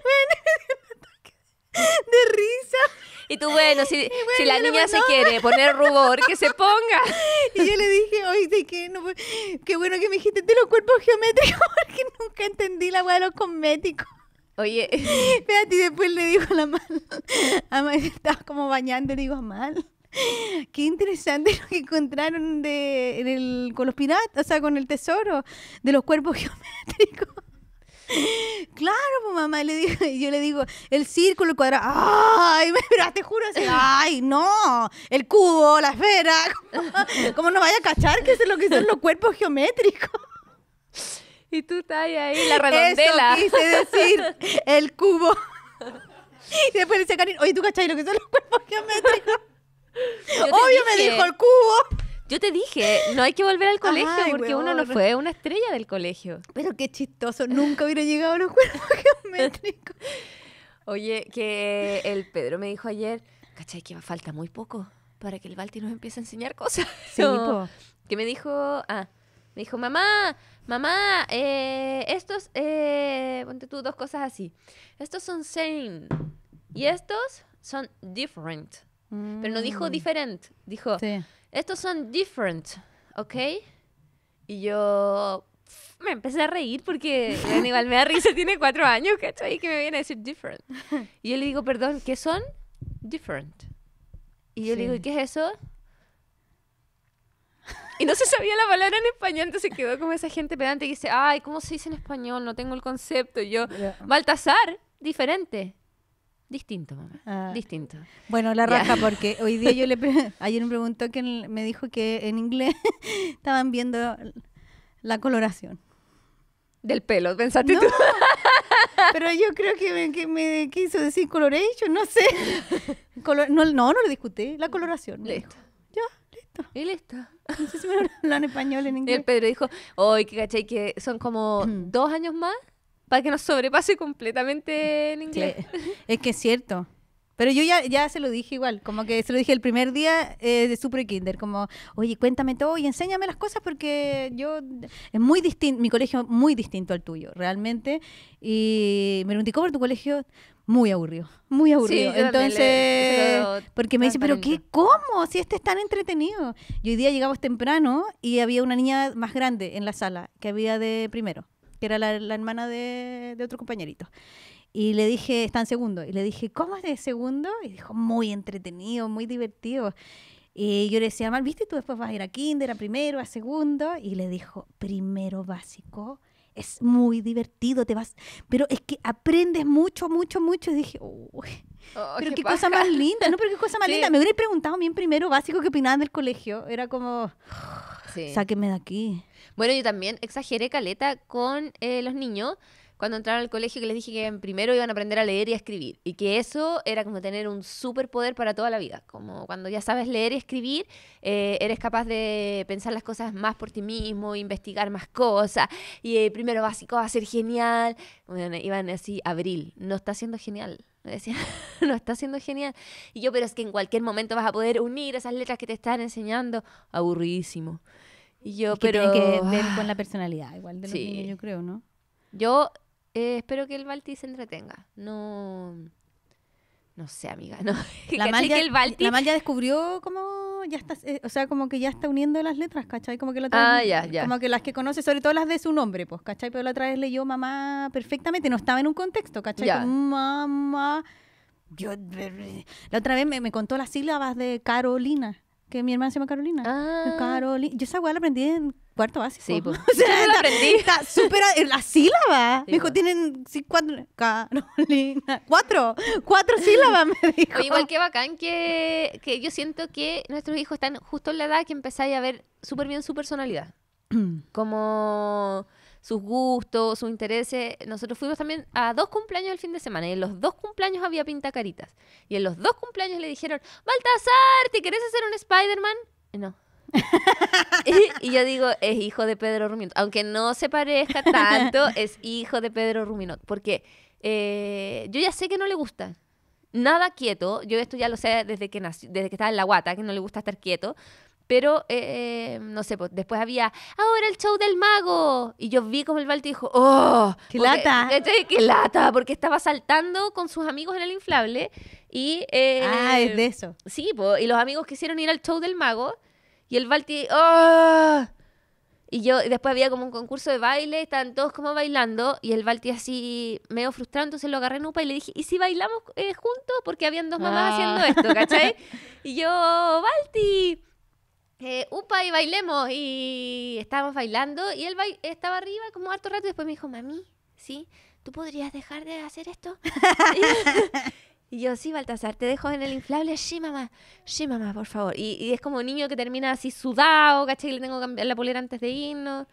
bueno, de risa. Y tú, bueno, si, la niña se quiere poner rubor, que se ponga. Y yo le dije, oye, que qué bueno que me dijiste de los cuerpos geométricos, porque nunca entendí la weá de los cosméticos. Oye, espérate, y después le digo a la mal, a estaba como bañando, le digo, mal. Qué interesante lo que encontraron de, en el, con los piratas, o sea, con el tesoro de los cuerpos geométricos claro, pues mamá, le digo, yo le digo, el círculo, el cuadrado, ay, pero te juro, ay, no, el cubo, la esfera, como, no vaya a cachar que eso es lo que son los cuerpos geométricos. Y tú estás ahí, la redondela. Eso quise decir, el cubo. Y después le dice Karin, oye, ¿tú cachai lo que son los cuerpos geométricos? Obvio me dijo el cubo. Yo te dije, no hay que volver al colegio porque uno no fue una estrella del colegio. Pero qué chistoso, nunca hubiera llegado a los cuerpos geométricos. Oye, que el Pedro me dijo ayer, ¿cachai? Que falta muy poco para que el Balti nos empiece a enseñar cosas. Sí, Que me dijo, ah, me dijo, mamá, mamá, eh, estos, eh, ponte tú dos cosas así. Estos son same y estos son different. Pero no dijo mm. different, dijo... Sí estos son different, ¿ok? Y yo me empecé a reír porque el Valverde me tiene cuatro años, ¿cachai? Y que me viene a decir different. Y yo le digo, perdón, ¿qué son? Different. Y yo le digo, ¿y qué es eso? Y no se sabía la palabra en español, entonces quedó como esa gente pedante que dice, ay, ¿cómo se dice en español? No tengo el concepto. Y yo, Baltasar, diferente. Distinto, ah. Distinto. Bueno, la raja, porque hoy día yo le. pregunté, ayer me preguntó que me dijo que en inglés estaban viendo la coloración. Del pelo, pensaste Pero yo creo que me, que me, quiso decir coloration, no sé. no, no, no lo discutí. La coloración. Listo. Ya, listo. Y listo. No sé si me hablan en español, en inglés. el Pedro dijo, hoy que cachai que son como mm. dos años más para que nos sobrepase completamente el inglés. es que es cierto. Pero yo ya, se lo dije igual, como que se lo dije el primer día eh, de Super Kinder, como, oye, cuéntame todo y enséñame las cosas porque yo, es muy distinto, mi colegio es muy distinto al tuyo, realmente. Y me pregunté, ¿cómo tu colegio? Muy aburrido, muy aburrido. Entonces, porque me dice, pero ¿qué? ¿Cómo? Si este es tan entretenido. Y hoy día llegamos temprano y había una niña más grande en la sala que había de primero que era la, hermana de, otro compañerito. Y le dije, está en segundo. Y le dije, ¿cómo es de segundo? Y dijo, muy entretenido, muy divertido. Y yo le decía, mal, viste, tú después vas a ir a kinder, a primero, a segundo. Y le dijo, primero básico, es muy divertido, te vas, pero es que aprendes mucho, mucho, mucho. Y dije, uy, oh, pero qué, cosa más linda, no, pero qué cosa más linda. Me hubiera preguntado bien primero básico qué opinaban del colegio. Era como, sáqueme de aquí. Bueno, yo también exageré caleta con eh, los niños cuando entraron al colegio que les dije que primero iban a aprender a leer y a escribir y que eso era como tener un superpoder para toda la vida, como cuando ya sabes leer y escribir, eh, eres capaz de pensar las cosas más por ti mismo, investigar más cosas y eh, primero básico va a ser genial. iban así, abril, no está siendo genial. Me decían, no está siendo genial. Y yo, pero es que en cualquier momento vas a poder unir esas letras que te están enseñando. Aburridísimo. Y yo, creo. que pero. Tiene que ver con la personalidad, igual de sí. yo creo, ¿no? Yo eh, espero que el Balti se entretenga. No. No sé, amiga. La, mal ya, descubrió cómo ya está, eh, o sea, como que ya está uniendo las letras, ¿cachai? Como que ah, que las que conoce, sobre todo las de su nombre, pues, ¿cachai? Pero la otra vez leyó mamá perfectamente, no estaba en un contexto, ¿cachai? mamá. la otra vez me, me contó las sílabas de Carolina que mi hermana se llama Carolina. Ah. Carolina. Yo esa weá la aprendí en cuarto básico. Sí, pues. o sea, la aprendí. Está súper la sílaba. Sí, me dijo, pues. tienen cuatro. Carolina. Cuatro. Cuatro sílabas, me dijo. igual que bacán que, que yo siento que nuestros hijos están justo en la edad que empezáis a ver súper bien su personalidad. Como sus gustos, sus intereses. Nosotros fuimos también a dos cumpleaños el fin de semana y en los dos cumpleaños había pintacaritas. Y en los dos cumpleaños le dijeron, Baltasar, ¿te querés hacer un Spider-Man? No. y, yo digo, es hijo de Pedro Ruminot. Aunque no se parezca tanto, es hijo de Pedro Ruminot. Porque eh, yo ya sé que no le gusta. Nada quieto. Yo esto ya lo sé desde que, nació, desde que estaba en la guata, que no le gusta estar quieto. Pero, eh, eh, no sé, después había, ahora el show del mago. Y yo vi como el Balti dijo, ¡oh! ¡Qué lata! ¡Qué lata! Porque estaba saltando con sus amigos en el inflable. Y, eh, ah, es de eso. Sí, y los amigos quisieron ir al show del mago. Y el Balti, ¡oh! Y yo, después había como un concurso de baile, estaban todos como bailando, y el Balti así, medio frustrado, entonces lo agarré en UPA y le dije, ¿y si bailamos juntos? Porque habían dos mamás haciendo esto, ah. ¿cachai? y yo, oh, Balti, este, upa y bailemos. Y estábamos bailando y él estaba arriba como harto rato y después me dijo, mami, ¿sí? ¿Tú podrías dejar de hacer esto? y yo, sí, Baltasar, te dejo en el inflable. Sí, mamá. Sí, mamá, por favor. Y, es como un niño que termina así sudado, que Le tengo que cambiar la polera antes de irnos.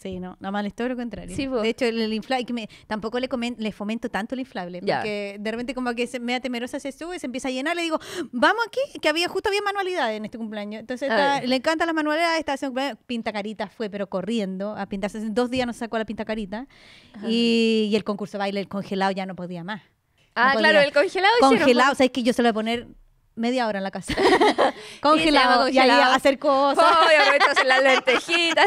Sí, no, nada más estoy todo lo contrario. de hecho, el, infla tampoco le, fomento tanto el inflable, porque de repente como que se, me temerosa se sube, se empieza a llenar, le digo, vamos aquí, que había justo había manualidades en este cumpleaños. Entonces le encantan las manualidades, está haciendo cumpleaños, pintacarita fue, pero corriendo, a pintarse, en dos días no sacó la pinta carita y el concurso de baile, el congelado ya no podía más. ah, claro, el congelado. Congelado, hicieron... es que yo se lo voy a poner media hora en la casa. congelado, y, ahí hacer cosas. las lentejitas.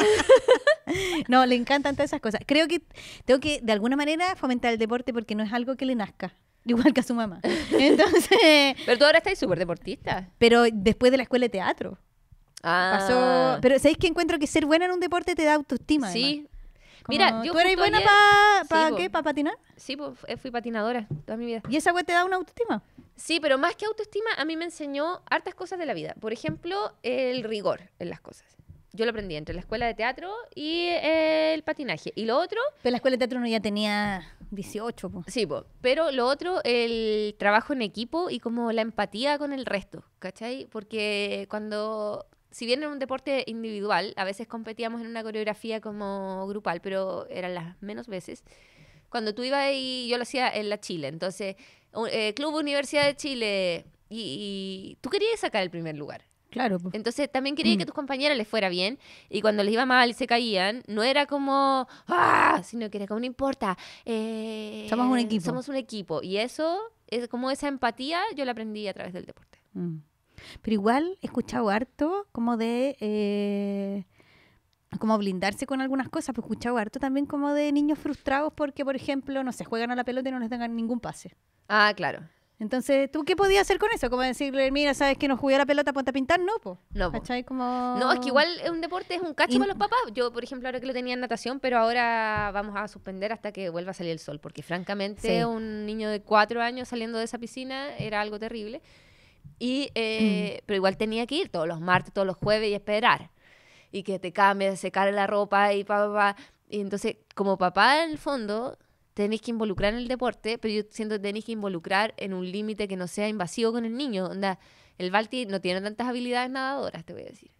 no, le encantan todas esas cosas. Creo que tengo que, de alguna manera, fomentar el deporte porque no es algo que le nazca. Igual que a su mamá. Entonces. pero tú ahora estás súper deportista. Pero después de la escuela de teatro. Ah. Pasó. Pero ¿sabéis que encuentro que ser buena en un deporte te da autoestima? Sí. Mira, yo ¿Tú eres buena para qué? ¿Para patinar? Sí, pues fui patinadora toda mi vida. ¿Y esa web te da una autoestima? Sí, pero más que autoestima, a mí me enseñó hartas cosas de la vida. Por ejemplo, el rigor en las cosas. Yo lo aprendí entre la escuela de teatro y eh, el patinaje. Y lo otro... Pero la escuela de teatro no ya tenía 18. Po. Sí, pero lo otro, el trabajo en equipo y como la empatía con el resto, ¿cachai? Porque cuando si bien era un deporte individual, a veces competíamos en una coreografía como grupal, pero eran las menos veces. Cuando tú ibas y yo lo hacía en la Chile, entonces eh, Club Universidad de Chile, y, tú querías sacar el primer lugar. Claro. Entonces también quería que mm. tus compañeras les fuera bien y cuando les iba mal y se caían, no era como, ¡ah! sino que era como, no importa. Eh, somos un equipo. Somos un equipo. Y eso, es como esa empatía, yo la aprendí a través del deporte. Mm. Pero igual he escuchado harto como de... Eh, como blindarse con algunas cosas, pues escuchaba harto también como de niños frustrados porque, por ejemplo, no se juegan a la pelota y no les dan ningún pase. Ah, claro. Entonces, ¿tú qué podías hacer con eso? Como decirle, mira, ¿sabes que no jugué a la pelota, ponte a pintar? No, pues. No, Como... No, es que igual es un deporte es un cacho y... los papás. Yo, por ejemplo, ahora que lo tenía en natación, pero ahora vamos a suspender hasta que vuelva a salir el sol, porque francamente un niño de cuatro años saliendo de esa piscina era algo terrible. Y, eh, mm. Pero igual tenía que ir todos los martes, todos los jueves y esperar y que te cambies, secar la ropa y pa, pa, pa. Y entonces, como papá, en el fondo, tenés que involucrar en el deporte, pero yo siento que tenéis que involucrar en un límite que no sea invasivo con el niño. Onda, el Balti no tiene tantas habilidades nadadoras, te voy a decir.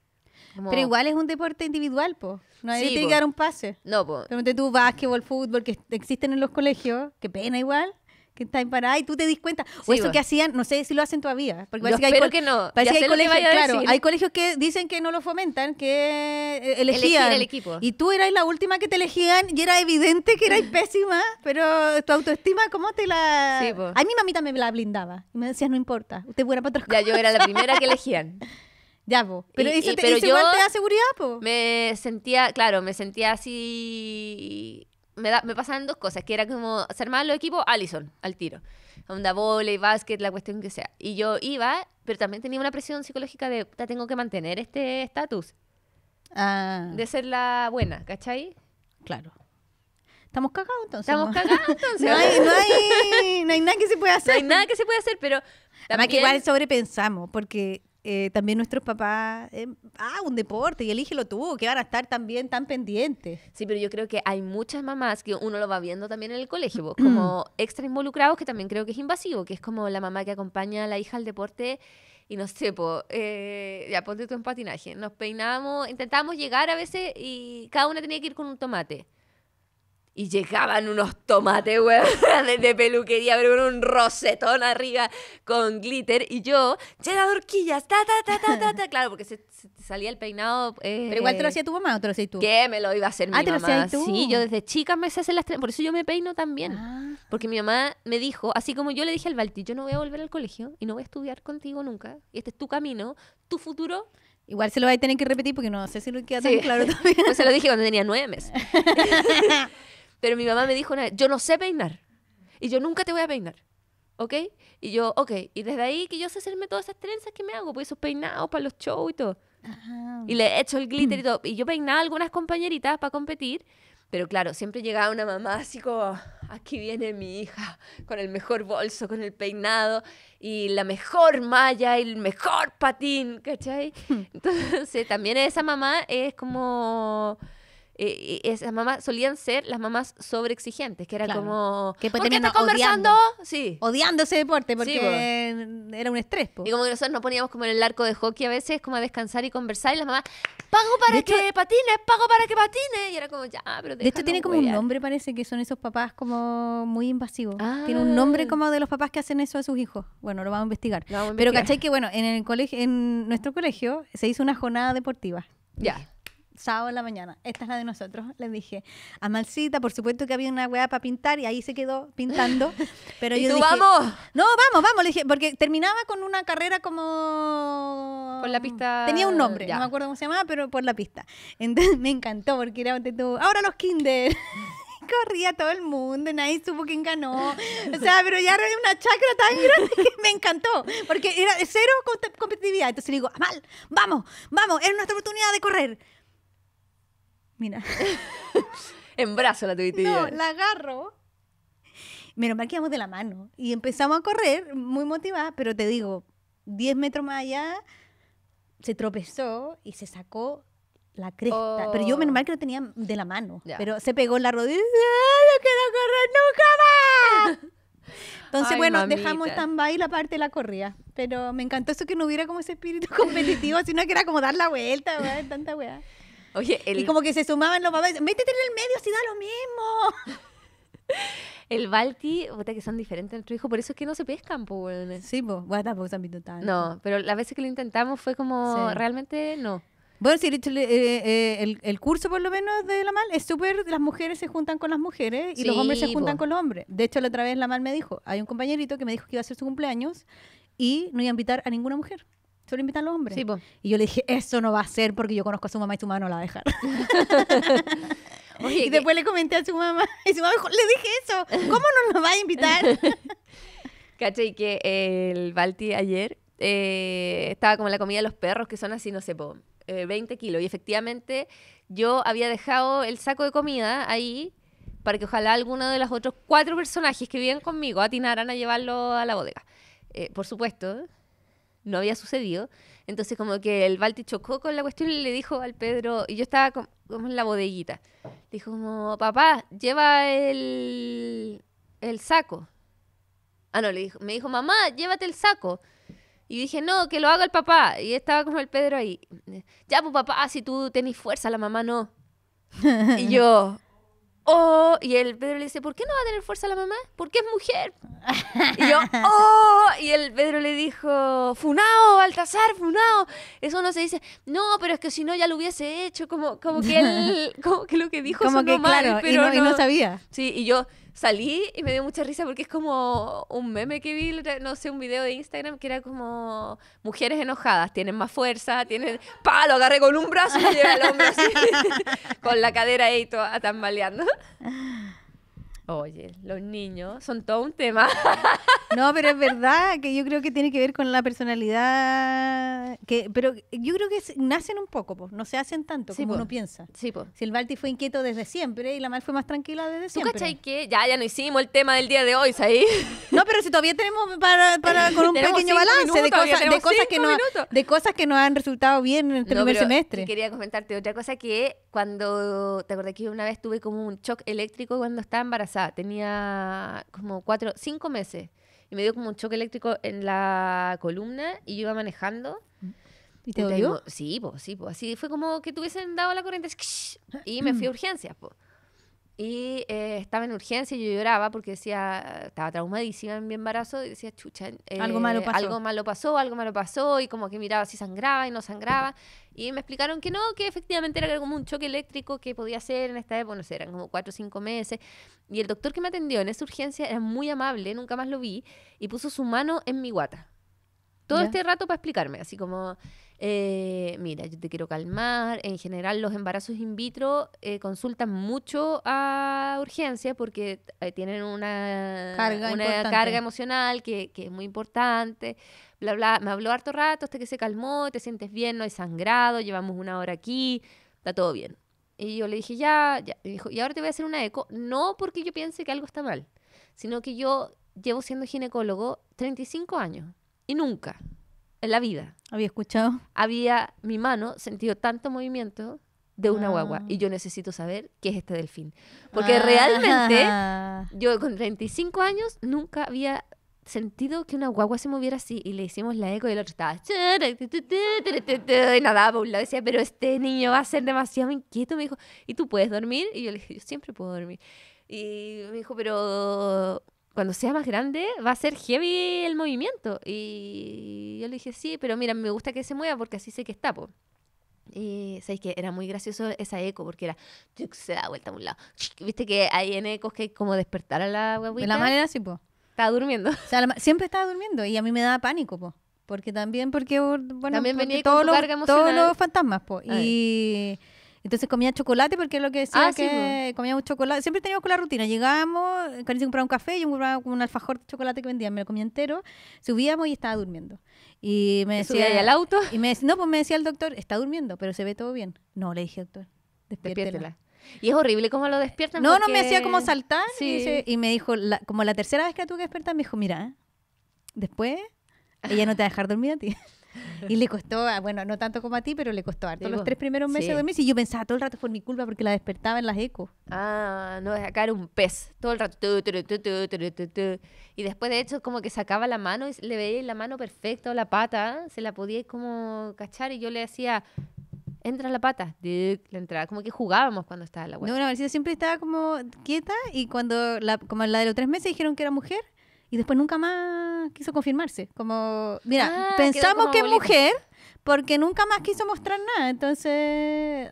Pero igual es un deporte individual, po. No hay que dar un pase. No, po. Pero tú, básquetbol, fútbol, que existen en los colegios, qué pena igual que está parada y tú te dis cuenta. o eso que hacían, no sé si lo hacen todavía. Porque Yo que hay que no. hay colegios, que dicen que no lo fomentan, que eh, elegían. el equipo. Y tú eras la última que te elegían y era evidente que eras pésima, pero tu autoestima, ¿cómo te la...? Sí, A mi mamita me la blindaba. Y me decía, no importa, usted fuera para otras cosas. Ya, yo era la primera que elegían. Ya, vos Pero, yo te seguridad, Me sentía, claro, me sentía así me, da, me pasaban dos cosas, que era como, ser malo los equipos, Allison, al tiro. Onda, volei, básquet, la cuestión que sea. Y yo iba, pero también tenía una presión psicológica de, tengo que mantener este estatus. Ah. De ser la buena, ¿cachai? Claro. Estamos cagados entonces. Estamos cagados entonces. no, hay, no, hay, nada que se pueda hacer. No hay nada que se pueda hacer, pero. Además que igual sobrepensamos, porque eh, también nuestros papás, eh, ah, un deporte, y elígelo tú, que van a estar también tan pendientes. Sí, pero yo creo que hay muchas mamás que uno lo va viendo también en el colegio, como extra involucrados, que también creo que es invasivo, que es como la mamá que acompaña a la hija al deporte y no sé, po, eh, ya ponte tú en patinaje. Nos peinábamos intentábamos llegar a veces y cada una tenía que ir con un tomate. Y llegaban unos tomates, de peluquería, pero con un rosetón arriba con glitter. Y yo, llena de horquillas, ta, ta, ta, ta, ta, Claro, porque se, salía el peinado. Eh, pero igual te lo hacía tu mamá o te lo hacía tú. qué me lo iba a hacer ah, mi mamá. Ah, te lo tú. Sí, yo desde chica me hacer las tres. Por eso yo me peino también. Ah. Porque mi mamá me dijo, así como yo le dije al Balti, yo no voy a volver al colegio y no voy a estudiar contigo nunca. Y este es tu camino, tu futuro. Igual se lo va a tener que repetir porque no sé si lo queda tan claro todavía. Pues se lo dije cuando tenía nueve meses. Pero mi mamá me dijo una yo no sé peinar. Y yo nunca te voy a peinar. ¿Ok? Y yo, ok. Y desde ahí que yo sé hacerme todas esas trenzas que me hago, pues esos peinados para los shows y todo. Y le echo el glitter y todo. Y yo peinaba algunas compañeritas para competir. Pero claro, siempre llegaba una mamá así como, aquí viene mi hija, con el mejor bolso, con el peinado, y la mejor malla, y el mejor patín, ¿cachai? Entonces, también esa mamá es como eh, eh, esas mamás solían ser las mamás exigentes que era como... Que ¿Por qué conversando? Odiando, sí. odiando ese deporte, porque era un estrés. Y como que nosotros nos poníamos como en el arco de hockey a veces, como a descansar y conversar, y las mamás, pago para que patines, pago para que patines. Y era como, ya, pero... De hecho tiene como un nombre, parece, que son esos papás como muy invasivos. Tiene un nombre ah. como de los papás que hacen eso a sus hijos. Bueno, lo vamos a investigar. Pero, ¿cachai? Que bueno, en, el colegio, en nuestro colegio se hizo una jornada deportiva. Ya sábado en la mañana, esta es la de nosotros, le dije a Malcita, por supuesto que había una weá para pintar y ahí se quedó pintando, pero yo tú, dije, vamos? No, vamos, vamos, le dije, porque terminaba con una carrera como... Por la pista... Tenía un nombre, no me acuerdo cómo se llamaba, pero por la pista. Entonces me encantó porque era... Ahora los kinder corría todo el mundo, nadie supo quién ganó. O sea, pero ya era una chacra tan grande que me encantó, porque era cero competitividad. Entonces le digo, Amal, vamos, vamos, es nuestra oportunidad de correr. en brazo la tuviste. No, la agarro. Menos mal que íbamos de la mano. Y empezamos a correr, muy motivada, pero te digo, 10 metros más allá, se tropezó y se sacó la cresta. Pero yo, menos oh. mal que lo tenía de la mano. Pero se pegó en la rodilla y no quiero correr nunca más! Entonces, bueno, dejamos stand-by la parte de la corrida. Pero me encantó eso que no hubiera como ese espíritu competitivo, sino que era como dar la vuelta, tanta weá. Oye, el... Y como que se sumaban los papás, métete en el medio si da lo mismo. El Balti, que son diferentes tu hijo, por eso es que no se pescan, pues. Sí, pues, bueno, tampoco se han visto No, pero las veces que lo intentamos fue como, realmente no. Bueno, sí, el, eh, eh, el, el, curso por lo menos de la MAL es súper, las mujeres se juntan con las mujeres y los hombres se juntan con los hombres. De hecho, la otra vez la MAL me dijo, hay un compañerito que me dijo que iba a hacer su cumpleaños y no iba a invitar a ninguna mujer solo invita los hombres. Sí, Y yo le dije, eso no va a ser porque yo conozco a su mamá y su mamá no la va a dejar. y después le comenté a su mamá y su mamá dijo, le dije eso, ¿cómo no nos va a invitar? y Que eh, el Balti ayer eh, estaba como la comida de los perros, que son así, no sé, 20 eh, kilos. Y efectivamente yo había dejado el saco de comida ahí para que ojalá alguno de los otros cuatro personajes que viven conmigo atinaran a llevarlo a la bodega. por supuesto, no había sucedido. Entonces como que el Balti chocó con la cuestión y le dijo al Pedro, y yo estaba como, en la bodeguita, dijo como, papá, lleva el, el saco. Ah, no, le dijo, me dijo, mamá, llévate el saco. Y dije, no, que lo haga el papá. Y estaba como el Pedro ahí. Ya, pues papá, si tú tenés fuerza, la mamá no. y yo, oh, y el Pedro le dice, ¿por qué no va a tener fuerza la mamá? Porque es mujer. Y yo, oh, y el Pedro le dijo, funao, Baltasar, funao. Eso no se dice, no, pero es que si no ya lo hubiese hecho, como, como que él, como que lo que dijo como sonó pero Y no sabía. Sí, y yo, salí y me dio mucha risa porque es como un meme que vi, no sé, un video de Instagram que era como mujeres enojadas, tienen más fuerza, tienen, pa, lo agarré con un brazo y me llevé al hombro así, con la cadera ahí toda tambaleando. Oye, los niños son todo un tema. No, pero es verdad que yo creo que tiene que ver con la personalidad. Que, pero yo creo que nacen un poco, no se hacen tanto como uno piensa. Sí, Si el Balti fue inquieto desde siempre y la Mal fue más tranquila desde siempre. ¿Tú cachai que ya, ya no hicimos el tema del día de hoy, ahí? No, pero si todavía tenemos para, con un pequeño balance de, cosas que no, han resultado bien en el primer semestre. Quería comentarte otra cosa que cuando, te acordé que una vez tuve como un shock eléctrico cuando estaba embarazada tenía como cuatro, cinco meses, y me dio como un choque eléctrico en la columna y yo iba manejando. Mm. ¿Y te dolió? Sí, Así fue como que hubiesen dado la corriente y me mm. fui a urgencias, Y eh, estaba en urgencia y yo lloraba porque decía, estaba traumadísima en mi embarazo y decía, chucha, algo malo eh, pasó. Algo malo pasó, algo malo pasó y como que miraba si sangraba y no sangraba. Y me explicaron que no, que efectivamente era como un choque eléctrico que podía ser en esta época, no sé, eran como cuatro o cinco meses. Y el doctor que me atendió en esa urgencia era muy amable, nunca más lo vi, y puso su mano en mi guata. Todo este rato para explicarme, así como, eh, mira, yo te quiero calmar. En general, los embarazos in vitro eh, consultan mucho a urgencia porque eh, tienen una carga, emocional que, es muy importante. Bla, bla. Me habló harto rato hasta que se calmó, te sientes bien, no hay sangrado, llevamos una hora aquí, está todo bien. Y yo le dije, ya, dijo, y ahora te voy a hacer una eco. No porque yo piense que algo está mal, sino que yo llevo siendo ginecólogo 35 años y nunca en la vida. Había escuchado. Había mi mano sentido tanto movimiento de una ah. guagua y yo necesito saber qué es este delfín. Porque realmente ah. yo con 35 años nunca había sentido que una guagua se moviera así y le hicimos la eco y el otro estaba y nadaba un decía pero este niño va a ser demasiado inquieto me dijo y tú puedes dormir y yo le dije yo siempre puedo dormir y me dijo pero cuando sea más grande va a ser heavy el movimiento. Y yo le dije, sí, pero mira, me gusta que se mueva porque así sé que está, po. Y sabéis que era muy gracioso esa eco porque era se da vuelta a un lado. Viste que hay en ecos que como despertar a la De la manera sí, po. Estaba durmiendo. siempre estaba durmiendo y a mí me daba pánico, po. Porque también, porque, bueno, también venía todos, los, todos los fantasmas, po. Y. Entonces comía chocolate porque es lo que decía ah, que pues. comíamos chocolate. Siempre teníamos con la rutina. Llegábamos, compraba un café, yo un alfajor de chocolate que vendían, me lo comía entero, subíamos y estaba durmiendo. Y me decía... al auto? Y me decía, no, pues me decía el doctor, está durmiendo, pero se ve todo bien. No, le dije, doctor, despiértela. Y es horrible cómo lo despiertan. No, no me hacía como saltar. Y, me dijo, como la tercera vez que tuve que despertar, me dijo, mira, después ella no te va a dejar dormir a ti. Y le costó, bueno, no tanto como a ti, pero le costó harto los tres primeros meses de meses. Y yo pensaba todo el rato por mi culpa porque la despertaba en las ecos. Ah, no, acá era un pez. Todo el rato. y después, de hecho, como que sacaba la mano y le veía la mano perfecta o la pata. Se la podía como cachar y yo le hacía, entra la pata, le entraba, como que jugábamos cuando estaba la web. No, no, siempre estaba como quieta y cuando, la, como la de los tres meses dijeron que era mujer, y después nunca más quiso confirmarse. Como, mira, ah, pensamos que es mujer porque nunca más quiso mostrar nada. Entonces,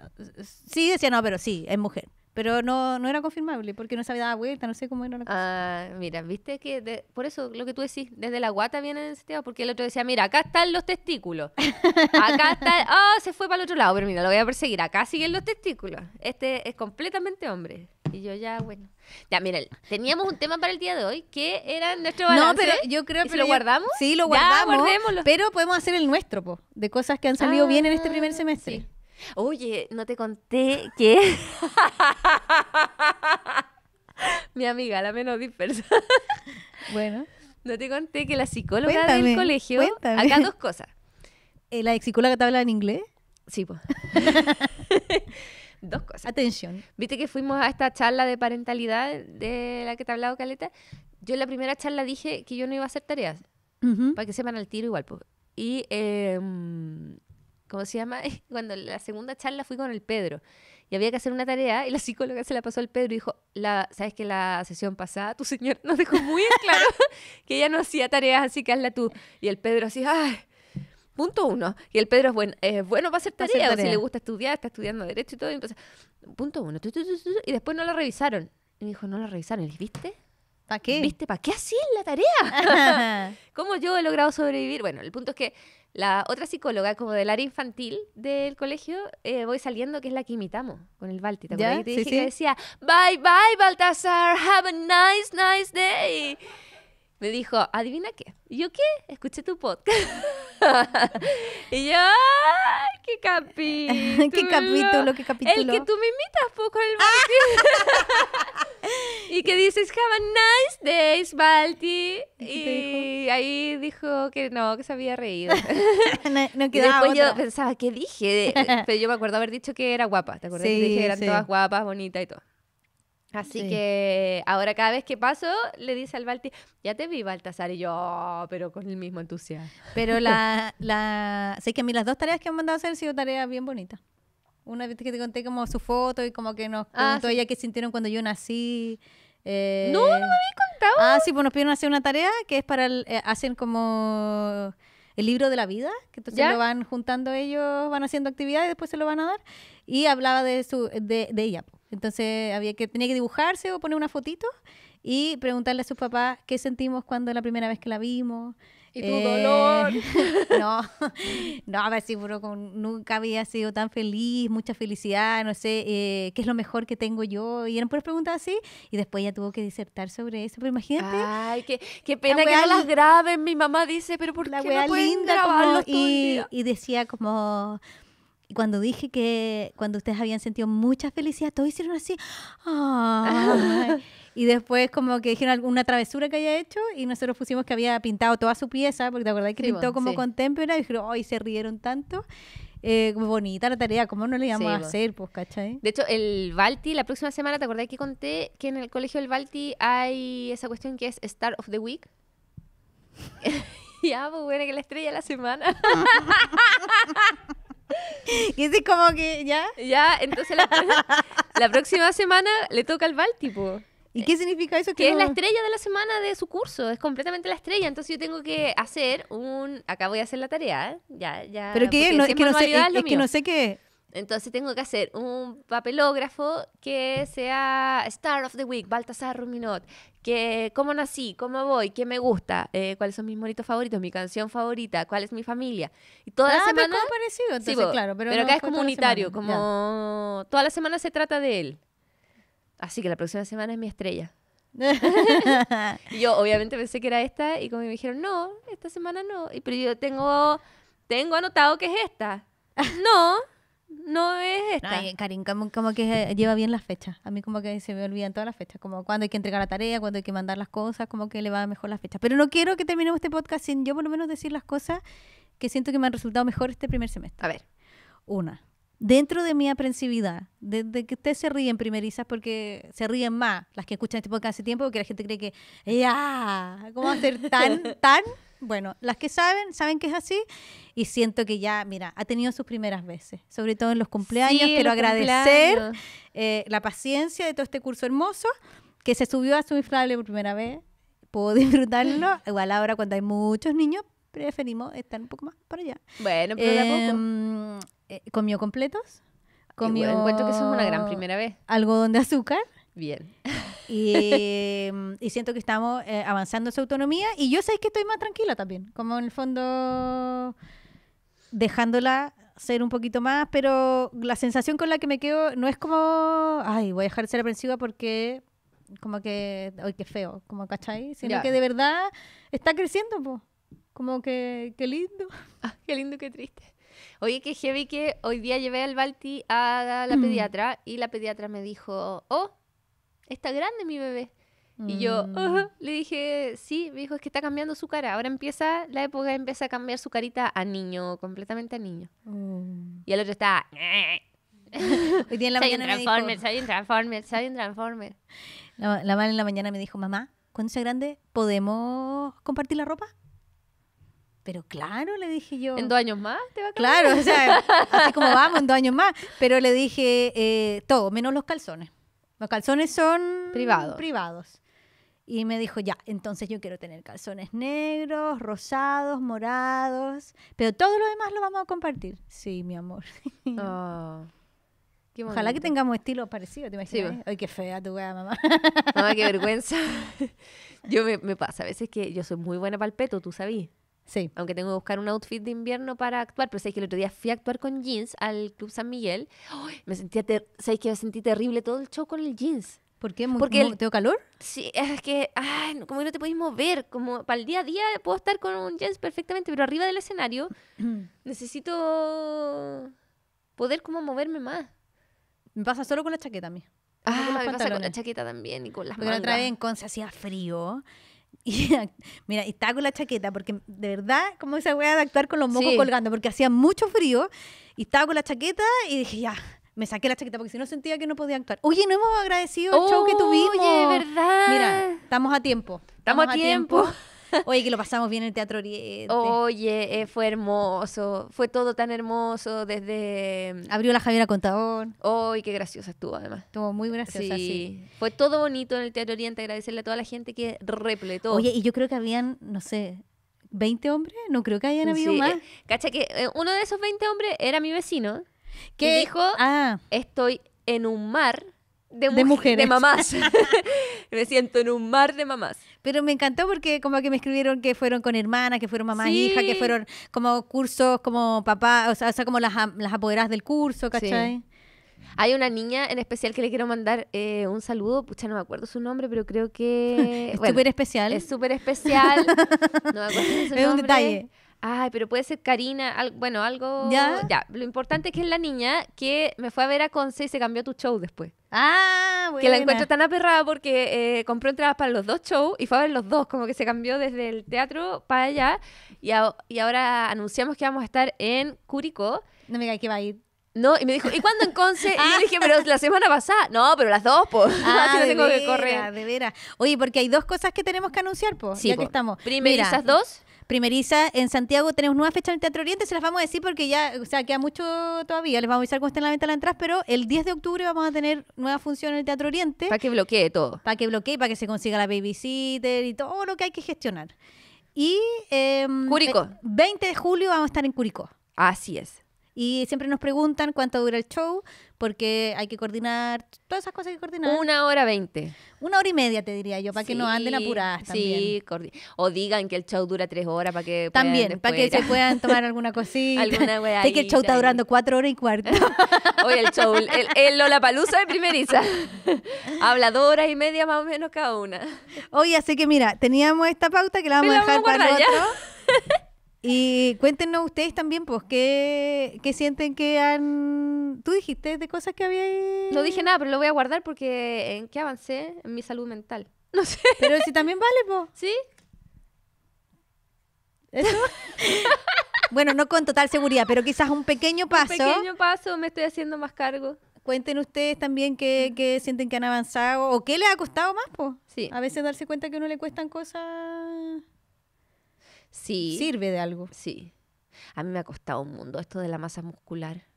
sí decía, no, pero sí, es mujer. Pero no, no era confirmable porque no se había dado vuelta, no sé cómo era la cosa. Ah, mira, viste que por eso lo que tú decís, desde la guata viene ese tema, porque el otro decía, mira, acá están los testículos. Acá está, oh, se fue para el otro lado, pero mira, lo voy a perseguir. Acá siguen los testículos. Este es completamente hombre. Y yo ya, bueno. Ya, mira, teníamos un tema para el día de hoy que era nuestro balance. No, pero yo creo que. ¿Lo guardamos? Sí, lo guardamos. pero podemos hacer el nuestro, de cosas que han salido ah. bien en este primer semestre. Sí. Oye, no te conté que mi amiga, la menos dispersa. bueno. No te conté que la psicóloga del colegio. Acá dos cosas. Eh, ¿La psicóloga te habla en inglés? Sí, pues. dos cosas. Atención. Viste que fuimos a esta charla de parentalidad de la que te ha hablado, Caleta. Yo en la primera charla dije que yo no iba a hacer tareas. Para que sepan al tiro igual, pues. Y em, ¿cómo se llama? Cuando la segunda charla fui con el Pedro y había que hacer una tarea y la psicóloga se la pasó al Pedro y dijo, ¿sabes que la sesión pasada tu señor nos dejó muy claro que ella no hacía tareas, así que hazla tú? Y el Pedro así, ¡ay! Punto uno. Y el Pedro es bueno, es bueno para hacer tareas, tarea. si le gusta estudiar, está estudiando Derecho y todo. Y entonces, punto uno. y después no la revisaron. Y me dijo, no la revisaron. ¿Y viste? ¿Para qué? ¿Viste? ¿Para qué así la tarea? ¿Cómo yo he logrado sobrevivir? Bueno, el punto es que la otra psicóloga, como del área infantil del colegio, eh, voy saliendo, que es la que imitamos con el Balti. ¿Te dije que decía, bye bye Baltasar, have a nice, nice day. Me dijo, ¿adivina qué? yo qué? Escuché tu podcast. y yo, qué capítulo! ¡Qué capítulo, qué capítulo! El que tú me imitas, poco pues, el ah. Balti. y que dices, have a nice days, Balti. Y, ahí dijo que no, que se había reído. no, quedaba y después yo pensaba, ¿qué dije? Pero yo me acuerdo haber dicho que era guapa, ¿te acuerdas? Sí, dije eran todas guapas, bonitas y todo. Así que ahora cada vez que paso le dice al Balti, ya te vi Baltasar y yo, oh, pero con el mismo entusiasmo. Pero la, la, sé que a mí las dos tareas que han mandado hacer han sido tareas bien bonitas. Una vez que te conté como su foto y como que nos contó ah, ella que sintieron cuando yo nací eh, no, no me había contado. Ah, sí, pues nos pidieron hacer una tarea que es para. hacer eh, hacen como el libro de la vida, que entonces lo van juntando ellos, van haciendo actividades y después se lo van a dar. Y hablaba de, su, de, de ella. Entonces había que, tenía que dibujarse o poner una fotito y preguntarle a su papá qué sentimos cuando la primera vez que la vimos y tu eh, dolor. No, no, ver, si bro, nunca había sido tan feliz, mucha felicidad, no sé, eh, qué es lo mejor que tengo yo. Y eran puras preguntas así. Y después ya tuvo que disertar sobre eso. Pero imagínate. Ay, qué, pena que no las graben. Mi mamá dice, pero ¿por la qué no linda y, y decía como cuando dije que cuando ustedes habían sentido mucha felicidad, todos hicieron así. ¡ay! Y después como que dijeron alguna travesura que haya hecho y nosotros pusimos que había pintado toda su pieza, porque te acordás que pintó como con témpera y dijeron, ay, se rieron tanto. Eh, bonita la tarea, ¿cómo no le íbamos a hacer? Pues, De hecho, el Balti, la próxima semana, ¿te acordás que conté que en el colegio del Balti hay esa cuestión que es Star of the Week? ya, pues bueno, que la estrella de la semana. y así como que ya. Ya, entonces la, próxima semana le toca al Balti, pues. ¿Y qué significa eso? Que, es la estrella de la semana de su curso, es completamente la estrella. Entonces yo tengo que hacer un... Acá voy a hacer la tarea, ya, ya. Pero que, no, es, que no sé, es, que no sé qué... Entonces tengo que hacer un papelógrafo que sea Star of the Week, Baltasar Ruminot, que cómo nací, cómo voy, qué me gusta, eh, cuáles son mis monitos favoritos, mi canción favorita, cuál es mi familia. Y toda la ah, semana... Pero como parecido, entonces, sí, claro. Pero, pero acá es comunitario. como... Toda la semana se trata de él. Así que la próxima semana es mi estrella. yo obviamente pensé que era esta y como me dijeron, no, esta semana no. Y pero yo tengo, tengo anotado que es esta. no, no es esta. Karin, como, como, que eh, lleva bien las fechas. A mí como que se me olvidan todas las fechas. Como cuando hay que entregar la tarea, cuando hay que mandar las cosas, como que le va mejor las fechas. Pero no quiero que terminemos este podcast sin yo por lo menos decir las cosas que siento que me han resultado mejor este primer semestre. A ver. Una dentro de mi aprensividad, desde que ustedes se ríen primerizas porque se ríen más las que escuchan este podcast hace tiempo porque la gente cree que, ya, ¿cómo hacer tan, tan? Bueno, las que saben, saben que es así y siento que ya, mira, ha tenido sus primeras veces, sobre todo en los cumpleaños. Quiero agradecer eh, la paciencia de todo este curso hermoso que se subió a su inflable por primera vez. Puedo disfrutarlo, igual ahora cuando hay muchos niños, preferimos estar un poco más para allá. Bueno, pero em, eh, poco. ¿Comió completos? Comió... encuentro que eso es una gran primera vez. Algo de azúcar. Bien. Y, em, siento que estamos eh, avanzando su autonomía y yo sé que estoy más tranquila también, como en el fondo dejándola ser un poquito más, pero la sensación con la que me quedo no es como, ay, voy a dejar de ser aprensiva porque como que, ay, qué feo, como, ¿cachai? Sino que de verdad está creciendo, pues. Como que, qué lindo. Ah, qué lindo, qué triste. Oye, que heavy que hoy día llevé al Balti a la mm. pediatra y la pediatra me dijo, oh, está grande mi bebé. Y yo mm. le dije, sí, me dijo, es que está cambiando su cara. Ahora empieza la época, empieza a cambiar su carita a niño, completamente a niño. Oh. Y el otro está... Eh". hoy día en la mañana un Transformer, Transformer, soy Transformer. La, en la mañana me dijo, mamá, cuando sea grande, ¿podemos compartir la ropa? Pero claro, le dije yo. ¿En dos años más te va a Claro, o sea, así como vamos, en dos años más. Pero le dije eh, todo, menos los calzones. Los calzones son privados. privados. Y me dijo, ya, entonces yo quiero tener calzones negros, rosados, morados, pero todo lo demás lo vamos a compartir. Sí, mi amor. Oh, Ojalá que tengamos estilos parecidos, ¿te pues. Ay, qué fea tu wea, mamá. Mamá, qué vergüenza. Yo me, pasa, a veces que yo soy muy buena palpeto, peto, tú sabías. Sí. Aunque tengo que buscar un outfit de invierno para actuar. Pero sabéis que el otro día fui a actuar con jeans al Club San Miguel. Me sentía, que me sentí terrible todo el show con el jeans. ¿Por qué? ¿Muy, Porque calor? Sí, es que ay, como no te podéis mover. Como para el día a día puedo estar con un jeans perfectamente, pero arriba del escenario necesito poder como moverme más. Me pasa solo con la chaqueta a mí. Ah, me pasa con la chaqueta también y con las la otra vez en Conce hacía frío Y, mira, estaba con la chaqueta, porque de verdad, como esa weá de actuar con los mocos colgando, porque hacía mucho frío, y estaba con la chaqueta y dije, ya, me saqué la chaqueta, porque si no sentía que no podía actuar. Oye, no hemos agradecido el show que tuvimos. Oye, verdad. Mira, estamos a tiempo. Estamos, a tiempo. Oye, que lo pasamos bien en el Teatro Oriente. Oye, eh, fue hermoso. Fue todo tan hermoso desde... Mm, Abrió la Javiera Contador. Oye, qué graciosa estuvo además. Estuvo muy graciosa, sí. Fue todo bonito en el Teatro Oriente. Agradecerle a toda la gente que repletó. Oye, y yo creo que habían, no sé, 20 hombres, no creo que hayan habido más. Eh, cacha que eh, uno de esos 20 hombres era mi vecino, que dijo, ah. estoy en un mar de, de mujeres. De mamás. Me siento en un mar de mamás. Pero me encantó porque como que me escribieron que fueron con hermanas, que fueron mamá e hija, que fueron como cursos como papá, o sea, como las, las apoderadas del curso, ¿cachai? Hay una niña en especial que le quiero mandar eh, un saludo. Pucha, no me acuerdo su nombre, pero creo que. es súper especial. Es súper especial. no me acuerdo es un detalle. Ay, pero puede ser Karina, bueno, algo. ¿Ya? Lo importante es que es la niña que me fue a ver a Conce y se cambió tu show después. Ah, bueno. Que la encuentro tan aperrada porque eh, compró entradas para los dos shows y fue a ver los dos, como que se cambió desde el teatro para allá. Y, ahora anunciamos que vamos a estar en Curicó. No me digas que va a ir. No, y me dijo, ¿y cuándo en Conce? Y yo dije, pero la semana pasada. No, pero las dos, pues. Ah, no tengo que correr. De veras. Oye, porque hay dos cosas que tenemos que anunciar, pues. Sí, ya que estamos. Primero, esas dos primeriza en Santiago tenemos nueva fecha en el Teatro Oriente, se las vamos a decir porque ya, o sea, queda mucho todavía, les vamos a avisar cuando estén en la venta la entrada, pero el 10 de octubre vamos a tener nueva función en el Teatro Oriente. Para que bloquee todo. Para que bloquee, para que se consiga la babysitter y todo lo que hay que gestionar. Y... Em, Curicó. 20 eh, de julio vamos a estar en Curicó. Así es. Y siempre nos preguntan cuánto dura el show, porque hay que coordinar todas esas cosas que coordinar. Una hora veinte. Una hora y media, te diría yo, para que no anden apuradas también. Sí, o digan que el show dura tres horas para que. También, para que se puedan tomar alguna cosita. alguna que el show está durando cuatro horas y cuarto. Oye, el show, el, el de primeriza. Habla dos horas y media más o menos cada una. Oye, así que mira, teníamos esta pauta que la vamos a dejar para y cuéntenos ustedes también, pues, ¿qué, sienten que han... Tú dijiste de cosas que había... Ahí? No dije nada, pero lo voy a guardar porque en qué avancé en mi salud mental. No sé. Pero si también vale, pues. ¿Sí? bueno, no con total seguridad, pero quizás un pequeño paso. Un pequeño paso, me estoy haciendo más cargo. Cuenten ustedes también qué, qué sienten que han avanzado o qué les ha costado más, pues. Sí. A veces darse cuenta que a uno le cuestan cosas Sí. Sirve de algo. Sí. A mí me ha costado un mundo esto de la masa muscular.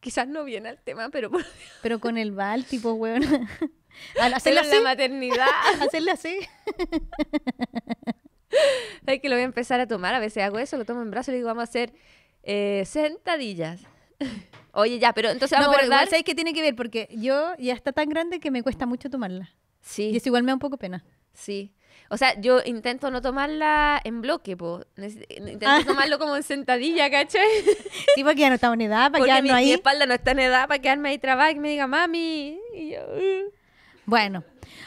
Quizás no viene al tema, pero... Pero con el bal, tipo, weón. Al hacerla de la maternidad. hacerla así. Hay que lo voy a empezar a tomar. A veces hago eso, lo tomo en brazos y digo, vamos a hacer eh, sentadillas. Oye, ya, pero entonces vamos no, pero a ¿Sabes qué tiene que ver? Porque yo ya está tan grande que me cuesta mucho tomarla. Sí. Y eso igual me da un poco pena. Sí. O sea, yo intento no tomarla en bloque, po. Intento ah. tomarlo como en sentadilla, ¿cachai? Sí, porque ya no está en edad, para quedarnos mi, ahí. Mi espalda no está en edad para quedarme ahí trabada y me diga mami. Uh". Bueno.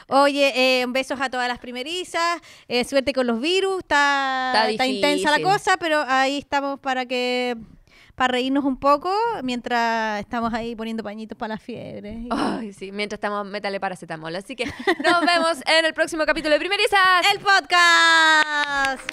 Oye, eh, besos a todas las primerizas, eh, suerte con los virus, está intensa la cosa, pero ahí estamos para que para reírnos un poco mientras estamos ahí poniendo pañitos para la fiebre. Ay, sí, mientras estamos metale paracetamol. Así que nos vemos en el próximo capítulo de Primerizas. El podcast.